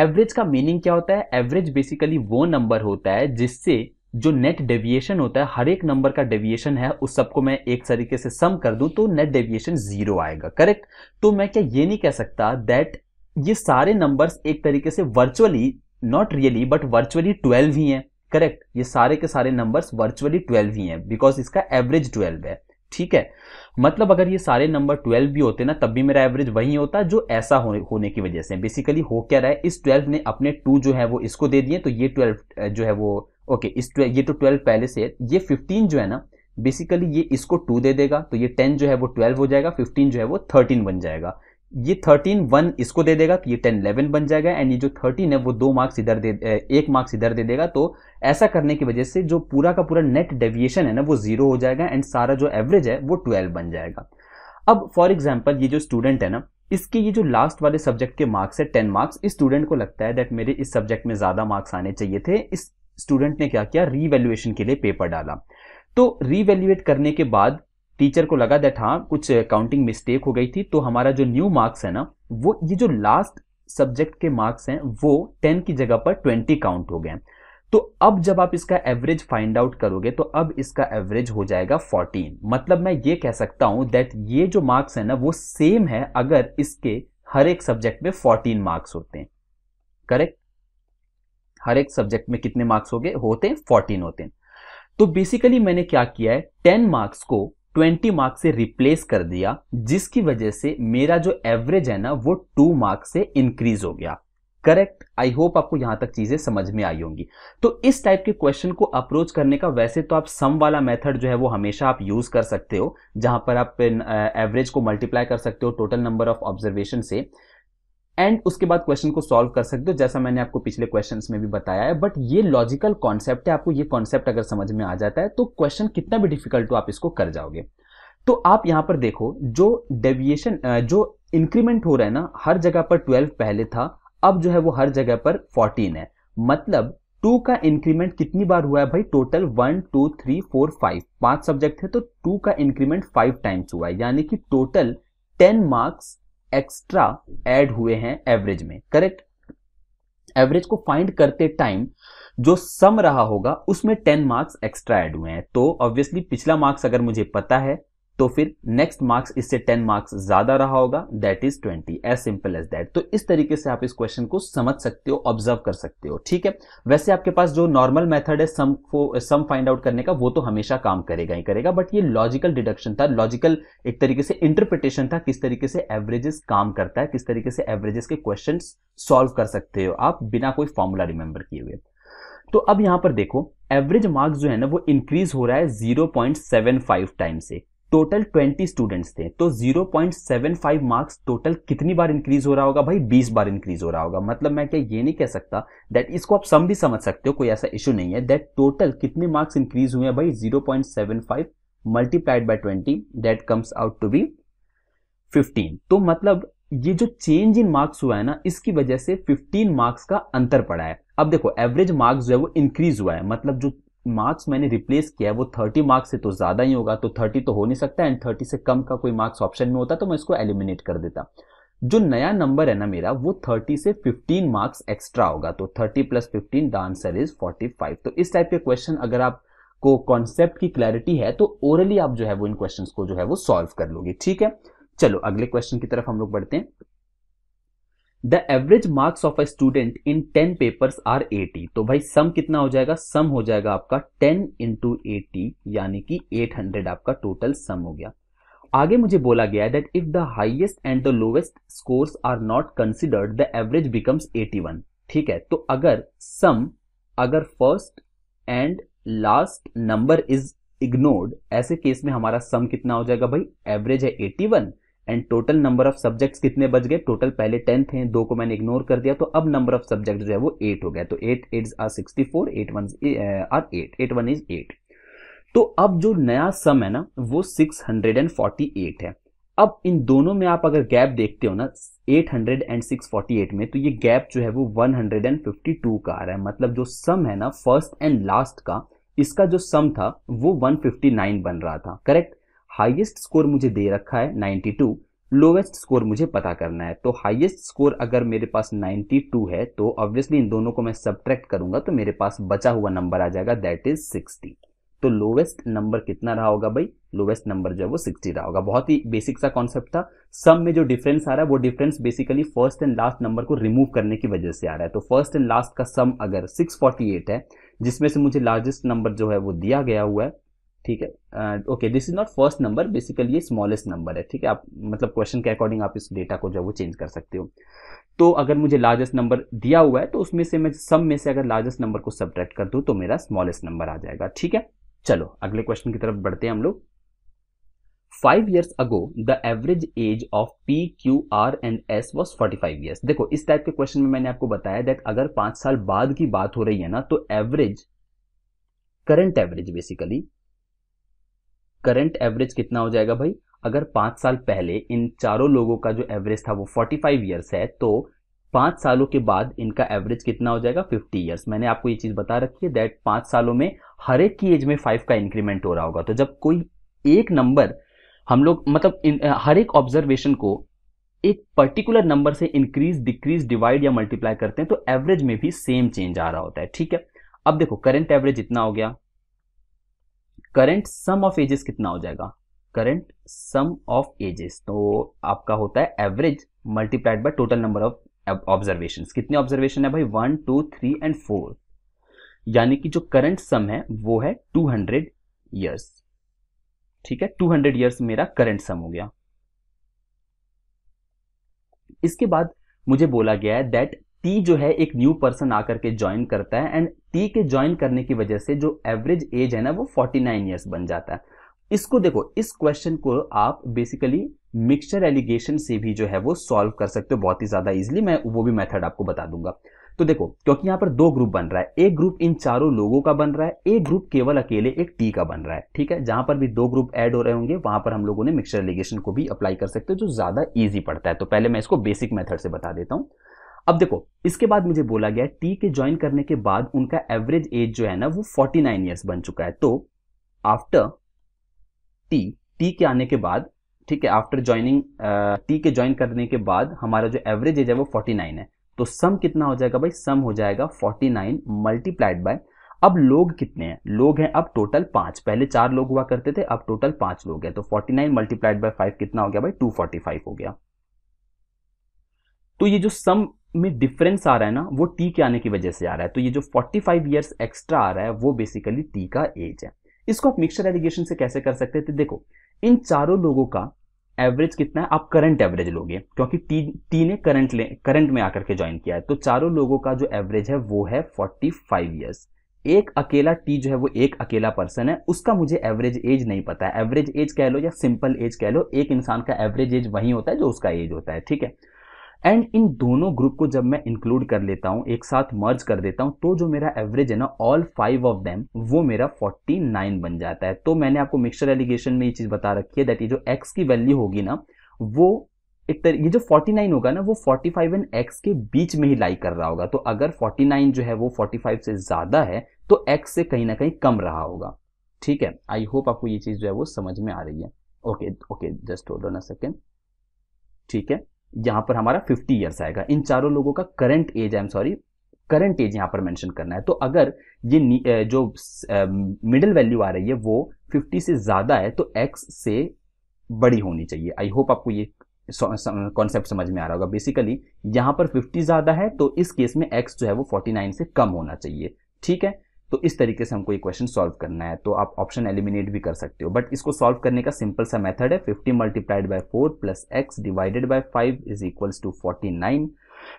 एवरेज का मीनिंग क्या होता है एवरेज बेसिकली वो नंबर होता है जिससे जो नेट डेविएशन होता है हर एक नंबर का डेविएशन है उस सबको मैं एक तरीके से सम कर दूं तो नेट डेविएशन जीरो आएगा करेक्ट तो मैं क्या ये नहीं कह सकता दैट ये सारे नंबर्स एक तरीके से virtually not really but virtually twelve ही हैं करेक्ट ये सारे के सारे नंबर्स वर्चुअली ट्वेल्व ही हैं बिकॉज इसका एवरेज ट्वेल्व है ठीक है मतलब अगर ये सारे नंबर ट्वेल्व भी होते ना तब भी मेरा एवरेज वही होता जो ऐसा होने होने की वजह से बेसिकली हो क्या रहा है इस ट्वेल्व ने अपने टू जो है वो इसको दे दिए तो ये ट्वेल्व जो है वो ओके इस ये तो ट्वेल्व पहले से है ये फिफ्टीन जो है ना बेसिकली ये इसको टू दे देगा तो ये टेन जो है वो ट्वेल्व हो जाएगा फिफ्टीन जो है वो थर्टीन बन जाएगा ये थर्टीन वन इसको दे देगा ये टेन इलेवन बन जाएगा एंड ये जो थर्टीन है वो दो मार्क्स इधर दे एक मार्क्स इधर दे देगा तो ऐसा करने की वजह से जो पूरा का पूरा नेट डेविएशन है ना वो जीरो हो जाएगा एंड सारा जो एवरेज है वो ट्वेल्व बन जाएगा अब फॉर एग्जाम्पल ये जो स्टूडेंट है ना इसके ये जो लास्ट वाले सब्जेक्ट के मार्क्स है टेन मार्क्स इस स्टूडेंट को लगता है दैट मेरे इस सब्जेक्ट में ज्यादा मार्क्स आने चाहिए थे इस स्टूडेंट ने क्या किया रीवेल्युएशन के लिए पेपर डाला तो रीवेल्युएट करने के बाद टीचर को लगा दैट हाँ कुछ काउंटिंग मिस्टेक हो गई थी तो हमारा जो न्यू मार्क्स है ना वो ये जो लास्ट सब्जेक्ट के मार्क्स हैं वो टेन की जगह पर ट्वेंटी काउंट हो गए तो अब जब आप इसका एवरेज फाइंड आउट करोगे तो अब इसका एवरेज हो जाएगा 14 मतलब मैं ये कह सकता हूं दैट ये जो मार्क्स है ना वो सेम है अगर इसके हर एक सब्जेक्ट में 14 मार्क्स होते हैं करेक्ट हर एक सब्जेक्ट में कितने मार्क्स हो गए होते हैं 14 होते हैं तो बेसिकली मैंने क्या किया है 10 मार्क्स को 20 मार्क्स से रिप्लेस कर दिया जिसकी वजह से मेरा जो एवरेज है ना वो 2 मार्क्स से इंक्रीज हो गया करेक्ट आई होप आपको यहां तक चीजें समझ में आई होंगी तो इस टाइप के क्वेश्चन को अप्रोच करने का वैसे तो आप सम वाला मेथड जो है वो हमेशा आप यूज कर सकते हो जहां पर आप एवरेज uh, को मल्टीप्लाई कर सकते हो टोटल नंबर ऑफ ऑब्जर्वेशन से एंड उसके बाद क्वेश्चन को सॉल्व कर सकते हो जैसा मैंने आपको पिछले क्वेश्चंस में भी बताया है बट ये लॉजिकल कॉन्सेप्ट है आपको ये कॉन्सेप्ट अगर समझ में आ जाता है तो क्वेश्चन कितना भी डिफिकल्ट हो आप इसको कर जाओगे तो आप यहां पर देखो जो डेविएशन जो इंक्रीमेंट हो रहा है ना हर जगह पर ट्वेल्व पहले था अब जो है वो हर जगह पर फोर्टीन है मतलब टू का इंक्रीमेंट कितनी बार हुआ है भाई total one two three four five पांच सब्जेक्ट थे तो टू का इंक्रीमेंट फाइव टाइम्स हुआ है यानी कि total ten marks extra add हुए हैं एवरेज में करेक्ट एवरेज को फाइंड करते टाइम जो सम रहा होगा उसमें टेन मार्क्स एक्स्ट्रा ऐड हुए हैं तो ऑब्वियसली पिछला मार्क्स अगर मुझे पता है तो फिर नेक्स्ट मार्क्स इससे टेन मार्क्स ज्यादा रहा होगा that is twenty as simple as that तो इस तरीके से आप इस क्वेश्चन को समझ सकते हो ऑब्जर्व कर सकते हो ठीक है वैसे आपके पास जो नॉर्मल मेथड है सम को सम फाइंड आउट करने का वो तो हमेशा काम करेगा ही करेगा बट ये लॉजिकल डिडक्शन था लॉजिकल एक तरीके से इंटरप्रिटेशन था किस तरीके से एवरेजेस काम करता है किस तरीके से एवरेजेस के क्वेश्चन सॉल्व कर सकते हो आप बिना कोई फॉर्मूला रिमेंबर किए हुए तो अब यहां पर देखो एवरेज मार्क्स जो है ना वो इंक्रीज हो रहा है 0.75 टाइम से टोटल 20 स्टूडेंट्स थे तो 0.75 मार्क्स टोटल कितनी बार इंक्रीज हो रहा होगा भाई 20 बार इंक्रीज हो रहा होगा मतलब मैं क्या ये नहीं कह सकता दैट इसको आप सम भी समझ सकते हो कोई ऐसा इशू नहीं है दैट टोटल कितने मार्क्स इंक्रीज हुए हैं भाई 0.75 multiplied by 20 that comes out to be 15 तो मतलब ये जो चेंज इन मार्क्स हुआ है ना इसकी वजह से 15 मार्क्स का अंतर पड़ा है अब देखो एवरेज मार्क्स जो है वो इंक्रीज हुआ है मतलब जो मार्क्स मैंने रिप्लेस किया वो थर्टी मार्क्स से तो ज़्यादा ही होगा तो थर्टी तो हो नहीं सकता एंड थर्टी से कम का कोई मार्क्स ऑप्शन में होता तो मैं इसको एलिमिनेट कर देता जो नया नंबर है ना मेरा वो 30 से 15 मार्क्स एक्स्ट्रा होगा तो 30 plus fifteen the answer is 45 तो इस टाइप के क्वेश्चन अगर आप को कॉन्सेप्ट की क्लैरिटी है तो ओरली आप जो है वो इन क्वेश्चन को जो है वो सॉल्व कर लोगे ठीक है चलो अगले क्वेश्चन की तरफ हम लोग बढ़ते हैं the average marks of a student in ten papers are eighty तो भाई सम कितना हो जाएगा सम हो जाएगा आपका टेन इंटू एटी यानी कि एट हंड्रेड आपका टोटल सम हो गया आगे मुझे बोला गया है that if the highest and the lowest scores are not considered the average becomes eighty one ठीक है तो अगर सम अगर first and last number is ignored ऐसे केस में हमारा सम कितना हो जाएगा भाई एवरेज है eighty one and total number of subjects कितने बच गए टोटल पहले टेन थे दो को मैंने इग्नोर कर दिया तो अब नंबर ऑफ सब्जेक्ट जो है वो एट हो गया तो eight eight are sixty four eight one are eight eight one is eight तो अब जो नया सम है ना वो six hundred and forty eight है अब इन दोनों में आप अगर गैप देखते हो ना eight hundred and six forty eight में तो ये गैप जो है वो one hundred and fifty two का आ रहा है मतलब जो सम है ना फर्स्ट एंड लास्ट का इसका जो सम था वो वन फिफ्टी नाइन बन रहा था करेक्ट हाईएस्ट स्कोर मुझे दे रखा है 92 लोवेस्ट स्कोर मुझे पता करना है तो हाईएस्ट स्कोर अगर मेरे पास 92 है तो ऑब्वियसली इन दोनों को मैं सब्ट्रैक्ट करूंगा तो मेरे पास बचा हुआ नंबर आ जाएगा दैट इज 60 तो लोवेस्ट नंबर कितना रहा होगा भाई लोवेस्ट नंबर जो है वो 60 रहा होगा बहुत ही बेसिक सा कॉन्सेप्ट था सम में जो डिफरेंस आ रहा है वो difference basically first and last number को रिमूव करने की वजह से आ रहा है तो फर्स्ट एंड लास्ट का सम अगर 648 है जिसमें से मुझे लार्जेस्ट नंबर जो है वो दिया गया हुआ है ठीक है okay this is not first number basically ये स्मॉलेस्ट नंबर है ठीक है आप मतलब क्वेश्चन के अकॉर्डिंग आप इस डेटा को जो वो चेंज कर सकते हो तो अगर मुझे लार्जेस्ट नंबर दिया हुआ है तो उसमें से मैं सब में से अगर लार्जेस्ट नंबर को सब्ट्रैक्ट कर दूं तो मेरा स्मॉलेस्ट नंबर आ जाएगा ठीक है चलो अगले क्वेश्चन की तरफ बढ़ते हैं हम लोग five years ago the average age of P Q R and S was forty five years देखो इस टाइप के क्वेश्चन में मैंने आपको बताया दैट अगर पांच साल बाद की बात हो रही है ना तो average current average basically current average कितना हो जाएगा भाई अगर पांच साल पहले इन चारों लोगों का जो एवरेज था वो फोर्टी फाइव ईयर्स है तो पांच सालों के बाद इनका एवरेज कितना हो जाएगा फिफ्टी ईयर्स मैंने आपको ये चीज़ बता रखी है दैट पांच सालों में हर एक की एज में फाइव का इंक्रीमेंट हो रहा होगा तो जब कोई एक नंबर हम लोग मतलब इन, हर एक ऑब्जर्वेशन को एक पर्टिकुलर नंबर से इंक्रीज डिक्रीज डिवाइड या मल्टीप्लाई करते हैं तो एवरेज में भी सेम चेंज आ रहा होता है ठीक है अब देखो करंट एवरेज इतना हो गया करंट सम ऑफ एजेस कितना हो जाएगा करंट सम ऑफ एजेस तो आपका होता है average multiplied by total number of observation कितने ऑब्जर्वेशन है भाई one two three and four यानी कि जो करंट सम है वो है टू हंड्रेड ईयर्स ठीक है टू हंड्रेड ईयर्स मेरा करंट सम हो गया इसके बाद मुझे बोला गया है दैट टी जो है एक न्यू पर्सन आकर के ज्वाइन करता है एंड टी के ज्वाइन करने की वजह से जो एवरेज एज है ना वो 49 नाइन ईयर्स बन जाता है इसको देखो इस क्वेश्चन को आप बेसिकली मिक्सचर एलिगेशन से भी जो है वो सॉल्व कर सकते हो बहुत ही ज्यादा इजिली मैं वो भी मेथड आपको बता दूंगा तो देखो क्योंकि यहाँ पर दो ग्रुप बन रहा है एक ग्रुप इन चारों लोगों का बन रहा है एक ग्रुप केवल अकेले एक टी का बन रहा है ठीक है जहां पर भी दो ग्रुप ऐड हो रहे होंगे वहां पर हम लोगों ने मिक्सचर एलिगेशन को भी अप्लाई कर सकते हो जो ज्यादा ईजी पड़ता है तो पहले मैं इसको बेसिक मेथड से बता देता हूँ अब देखो इसके बाद मुझे बोला गया टी के ज्वाइन करने के बाद उनका एवरेज एज जो है ना वो 49 नाइन ईयर्स बन चुका है तो आफ्टर टी टी के आने के बाद ठीक है आफ्टर ज्वाइनिंग टी के ज्वाइन करने के बाद हमारा जो एवरेज एज है वो 49 है तो सम कितना हो जाएगा भाई सम हो जाएगा 49 नाइन मल्टीप्लाइड बाय अब लोग कितने हैं लोग हैं अब टोटल पांच पहले चार लोग हुआ करते थे अब टोटल पांच लोग हैं तो 49 नाइन मल्टीप्लाइड बाय फाइव कितना हो गया भाई 245 हो गया तो ये जो सम में डिफरेंस आ रहा है ना वो टी के आने की वजह से आ रहा है तो ये जो 45 फाइव ईयर्स एक्स्ट्रा आ रहा है वो बेसिकली टी का एज है इसको आप मिक्सचर एलिगेशन से कैसे कर सकते थे तो देखो इन चारों लोगों का एवरेज कितना है आप करंट एवरेज लोगे क्योंकि टी टी ने करंट ले करंट में आकर के ज्वाइन किया है तो चारों लोगों का जो एवरेज है वो है 45 फाइव ईयर्स एक अकेला टी जो है वो एक अकेला पर्सन है उसका मुझे एवरेज एज नहीं पता है एवरेज एज कह लो या सिंपल एज कह लो एक इंसान का एवरेज एज वही होता है जो उसका एज होता है ठीक है एंड इन दोनों ग्रुप को जब मैं इंक्लूड कर लेता हूँ एक साथ मर्ज कर देता हूँ तो जो मेरा एवरेज है ना ऑल फाइव ऑफ देम वो मेरा 49 बन जाता है तो मैंने आपको मिक्सचर एलिगेशन में ये चीज बता रखी है दैट ये जो एक्स की वैल्यू होगी ना वो एक तरह ये जो 49 होगा ना वो 45 एंड एक्स के बीच में ही लाई कर रहा होगा तो अगर नाइन जो है वो फाइव से ज्यादा है तो एक्स से कहीं ना कहीं कम रहा होगा ठीक है आई होप आपको ये चीज जो है वो समझ में आ रही है okay okay just hold on a second ठीक है यहां पर हमारा 50 ईयर्स आएगा इन चारों लोगों का current age I am sorry current age यहां पर मेंशन करना है तो अगर ये जो मिडिल वैल्यू आ रही है वो 50 से ज़्यादा है तो x से बड़ी होनी चाहिए आई होप आपको ये कॉन्सेप्ट समझ में आ रहा होगा बेसिकली यहां पर 50 ज़्यादा है तो इस केस में x जो है वो 49 से कम होना चाहिए ठीक है तो इस तरीके से हमको ये क्वेश्चन सॉल्व करना है तो आप ऑप्शन एलिमिनेट भी कर सकते हो बट इसको सॉल्व करने का सिंपल सा मेथड है 50 multiplied by 4 plus x divided by 5 is equals to 49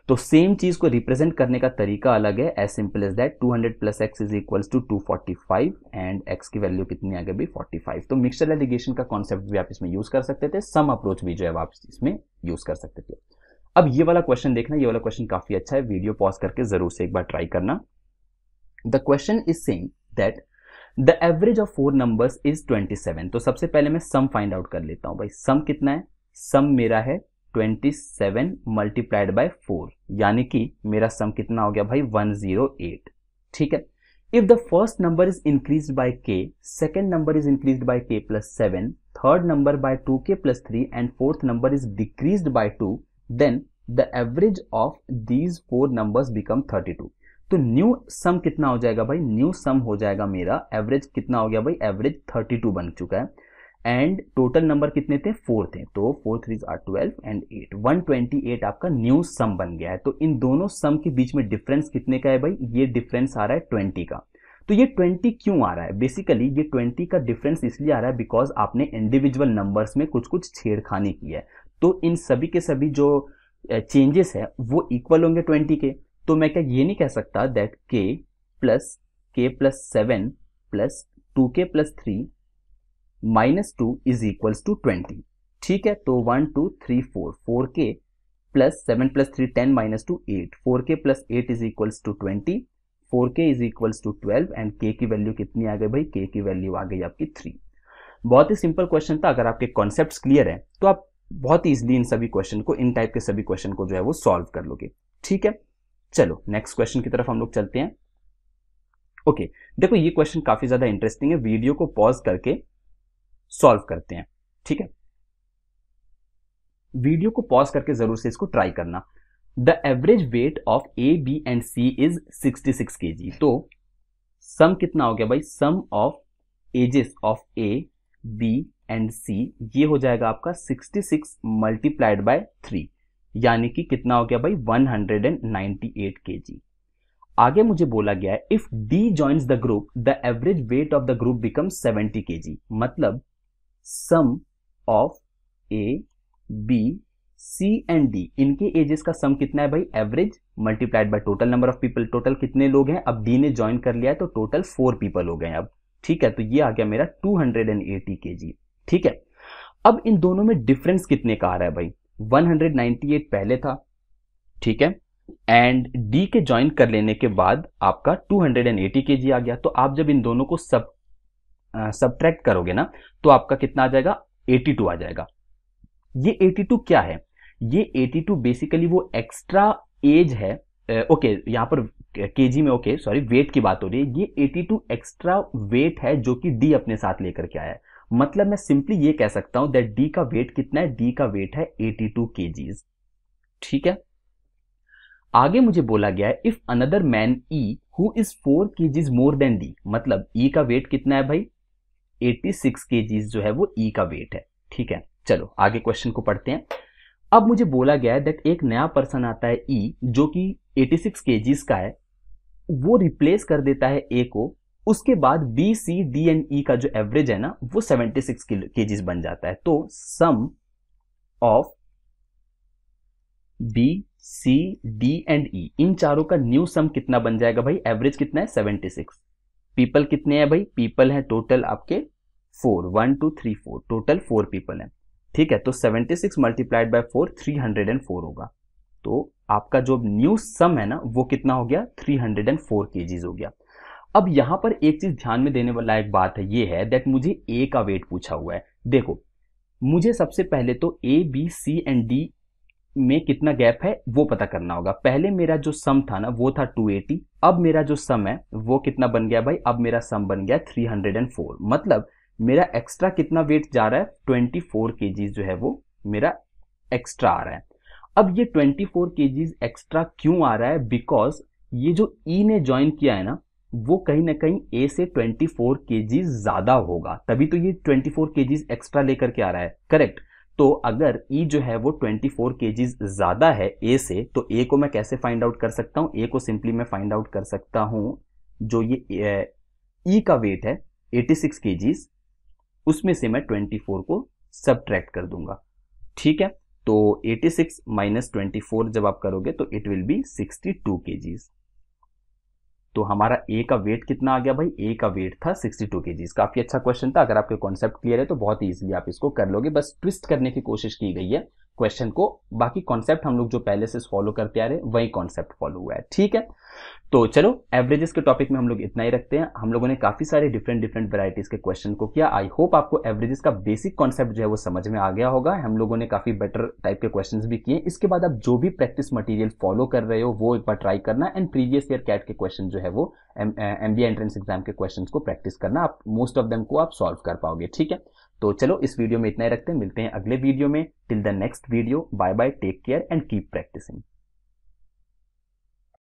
तो सेम चीज को रिप्रेजेंट करने का तरीका अलग है as simple is that 200 plus x is equals to two forty five and x की वैल्यू कितनी आ गई भी 45 तो मिक्सचर एलिगेशन का कॉन्सेप्ट भी आप इसमें यूज कर सकते थे सम अप्रोच भी जो है आप इसमें यूज कर सकते थे अब ये वाला क्वेश्चन देखना ये वाला क्वेश्चन काफी अच्छा है वीडियो पॉज करके जरूर से एक बार ट्राई करना the question is same that the average of four numbers is 27 तो सबसे पहले मैं सम फाइंड आउट कर लेता हूं भाई सम कितना है सम मेरा है 27 सेवन मल्टीप्लाइड बाई फोर यानी कि मेरा सम कितना हो गया भाई 108 ठीक है if the first number is increase by K second number is increase by K plus seven third number by two K plus three and fourth number is decrease by two then the average of these four numbers become thirty two तो new sum कितना हो जाएगा भाई new सम हो जाएगा मेरा average कितना हो गया भाई एवरेज थर्टी टू बन चुका है एंड टोटल नंबर कितने थे फोर थे तो four three are twelve and eight one twenty eight आपका न्यू सम बन गया है तो इन दोनों सम के बीच में डिफरेंस कितने का है भाई ये डिफरेंस आ रहा है ट्वेंटी का तो ये ट्वेंटी क्यों आ रहा है बेसिकली ये ट्वेंटी का डिफरेंस इसलिए आ रहा है बिकॉज आपने इंडिविजुअल नंबर्स में कुछ कुछ छेड़खानी की है तो इन सभी के सभी जो चेंजेस है वो इक्वल होंगे ट्वेंटी के तो मैं क्या ये नहीं कह सकता that k plus K plus seven plus two K plus three minus two is equal to twenty ठीक है तो one two three four four K plus seven plus three ten minus two eight four K plus eight is equals to twenty four K is equals to twelve and K की value कितनी आ गई भाई के की value आ गई आपकी three बहुत ही सिंपल क्वेश्चन था अगर आपके कॉन्सेप्ट क्लियर है तो आप बहुत ईजिली इन सभी क्वेश्चन को इन टाइप के सभी क्वेश्चन को जो है वो सॉल्व कर लोगे ठीक है चलो नेक्स्ट क्वेश्चन की तरफ हम लोग चलते हैं ओके okay, देखो ये क्वेश्चन काफी ज्यादा इंटरेस्टिंग है वीडियो को पॉज करके सॉल्व करते हैं ठीक है वीडियो को पॉज करके जरूर से इसको ट्राई करना the average weight of A B and C is 66 six K G तो सम कितना हो गया भाई sum of ages of A B and C ये हो जाएगा आपका 66 सिक्स मल्टीप्लाइड बाय थ्री यानी कि कितना हो गया भाई 198 kg आगे मुझे बोला गया है if D joins the group the average weight of the group become 70 kg मतलब sum of A B C and D इनके एजेस का सम कितना है भाई average multiplied by total number of people total कितने लोग हैं अब डी ने ज्वाइन कर लिया है तो टोटल फोर पीपल हो गए अब ठीक है तो ये आ गया मेरा 280 केजी ठीक है अब इन दोनों में डिफरेंस कितने का आ रहा है भाई 198 पहले था ठीक है एंड डी के ज्वाइन कर लेने के बाद आपका 280 हंड्रेड आ गया तो आप जब इन दोनों को सब सब्ट्रैक्ट करोगे ना तो आपका कितना आ जाएगा 82 आ जाएगा ये 82 क्या है ये 82 बेसिकली वो एक्स्ट्रा एज है ओके okay, यहाँ पर केजी में ओके सॉरी वेट की बात हो रही है ये 82 एक्स्ट्रा वेट है जो कि डी अपने साथ लेकर के आया है मतलब मैं सिंपली ये कह सकता हूं दैट डी का वेट कितना है डी का वेट है 82 टू ठीक है आगे मुझे बोला गया if another man E who is four K more then D मतलब ई e का वेट कितना है भाई 86 सिक्स जो है वो ई e का वेट है ठीक है चलो आगे क्वेश्चन को पढ़ते हैं अब मुझे बोला गया है दैट एक नया पर्सन आता है ई e, जो कि 86 सिक्स का है वो रिप्लेस कर देता है ए को उसके बाद B C D and E का जो एवरेज है ना वो 76 सिक्स के बन जाता है तो sum of B C D and E इन चारों का न्यू सम कितना बन जाएगा भाई एवरेज कितना है 76 पीपल कितने हैं भाई पीपल हैं टोटल आपके four one two three four total four people हैं ठीक है तो 76 six multiplied by four three hundred and four होगा तो आपका जो न्यू सम है ना वो कितना हो गया थ्री हंड्रेड एंड फोर हो गया अब यहां पर एक चीज ध्यान में देने वाला एक बात है ये है दैट मुझे ए का वेट पूछा हुआ है देखो मुझे सबसे पहले तो A B C and D में कितना गैप है वो पता करना होगा पहले मेरा जो सम था ना वो था 280 अब मेरा जो सम है वो कितना बन गया भाई अब मेरा सम बन गया 304 मतलब मेरा एक्स्ट्रा कितना वेट जा रहा है 24 फोर जो है वो मेरा एक्स्ट्रा आ रहा है अब ये 24 फोर एक्स्ट्रा क्यों आ रहा है बिकॉज ये जो ई e ने ज्वाइन किया है ना वो कहीं ना कहीं ए से 24 फोर ज्यादा होगा तभी तो ये 24 फोर एक्स्ट्रा लेकर के आ रहा है करेक्ट तो अगर E जो है वो 24 फोर ज्यादा है A से तो A को मैं कैसे फाइंड आउट कर सकता हूं A को सिंपली मैं फाइंड आउट कर सकता हूं जो ये E का वेट है 86 सिक्स उसमें से मैं 24 को सब कर दूंगा ठीक है तो 86 सिक्स माइनस ट्वेंटी जब आप करोगे तो इट विल बी 62 टू तो हमारा ए का वेट कितना आ गया भाई ए का वेट था 62 टू काफ़ी अच्छा क्वेश्चन था अगर आपके कॉन्सेप्ट क्लियर है तो बहुत ईजिली आप इसको कर लोगे बस ट्विस्ट करने की कोशिश की गई है क्वेश्चन को बाकी कॉन्सेप्ट हम लोग जो पहले से फॉलो करते आ रहे हैं वही कॉन्सेप्ट फॉलो हुआ है ठीक है तो चलो एवरेजेस के टॉपिक में हम लोग इतना ही रखते हैं हम लोगों ने काफी सारे डिफरेंट डिफरेंट वैरायटीज के क्वेश्चन को किया आई होप आपको एवरेजेस का बेसिक कॉन्सेप्ट जो है वो समझ में आ गया होगा हम लोगों ने काफी बेटर टाइप के क्वेश्चन भी किए इसके बाद आप जो भी प्रैक्टिस मटीरियल फॉलो कर रहे हो वो एक बार ट्राई करना एंड प्रीवियस ईयर कैट के क्वेश्चन जो है वो एम एंट्रेंस एग्जाम के क्वेश्चन को प्रैक्टिस करना आप मोस्ट ऑफ देम को आप सॉल्व कर पाओगे ठीक है तो चलो इस वीडियो में इतना ही रखते हैं मिलते हैं अगले वीडियो में till the next video bye bye take care and keep practising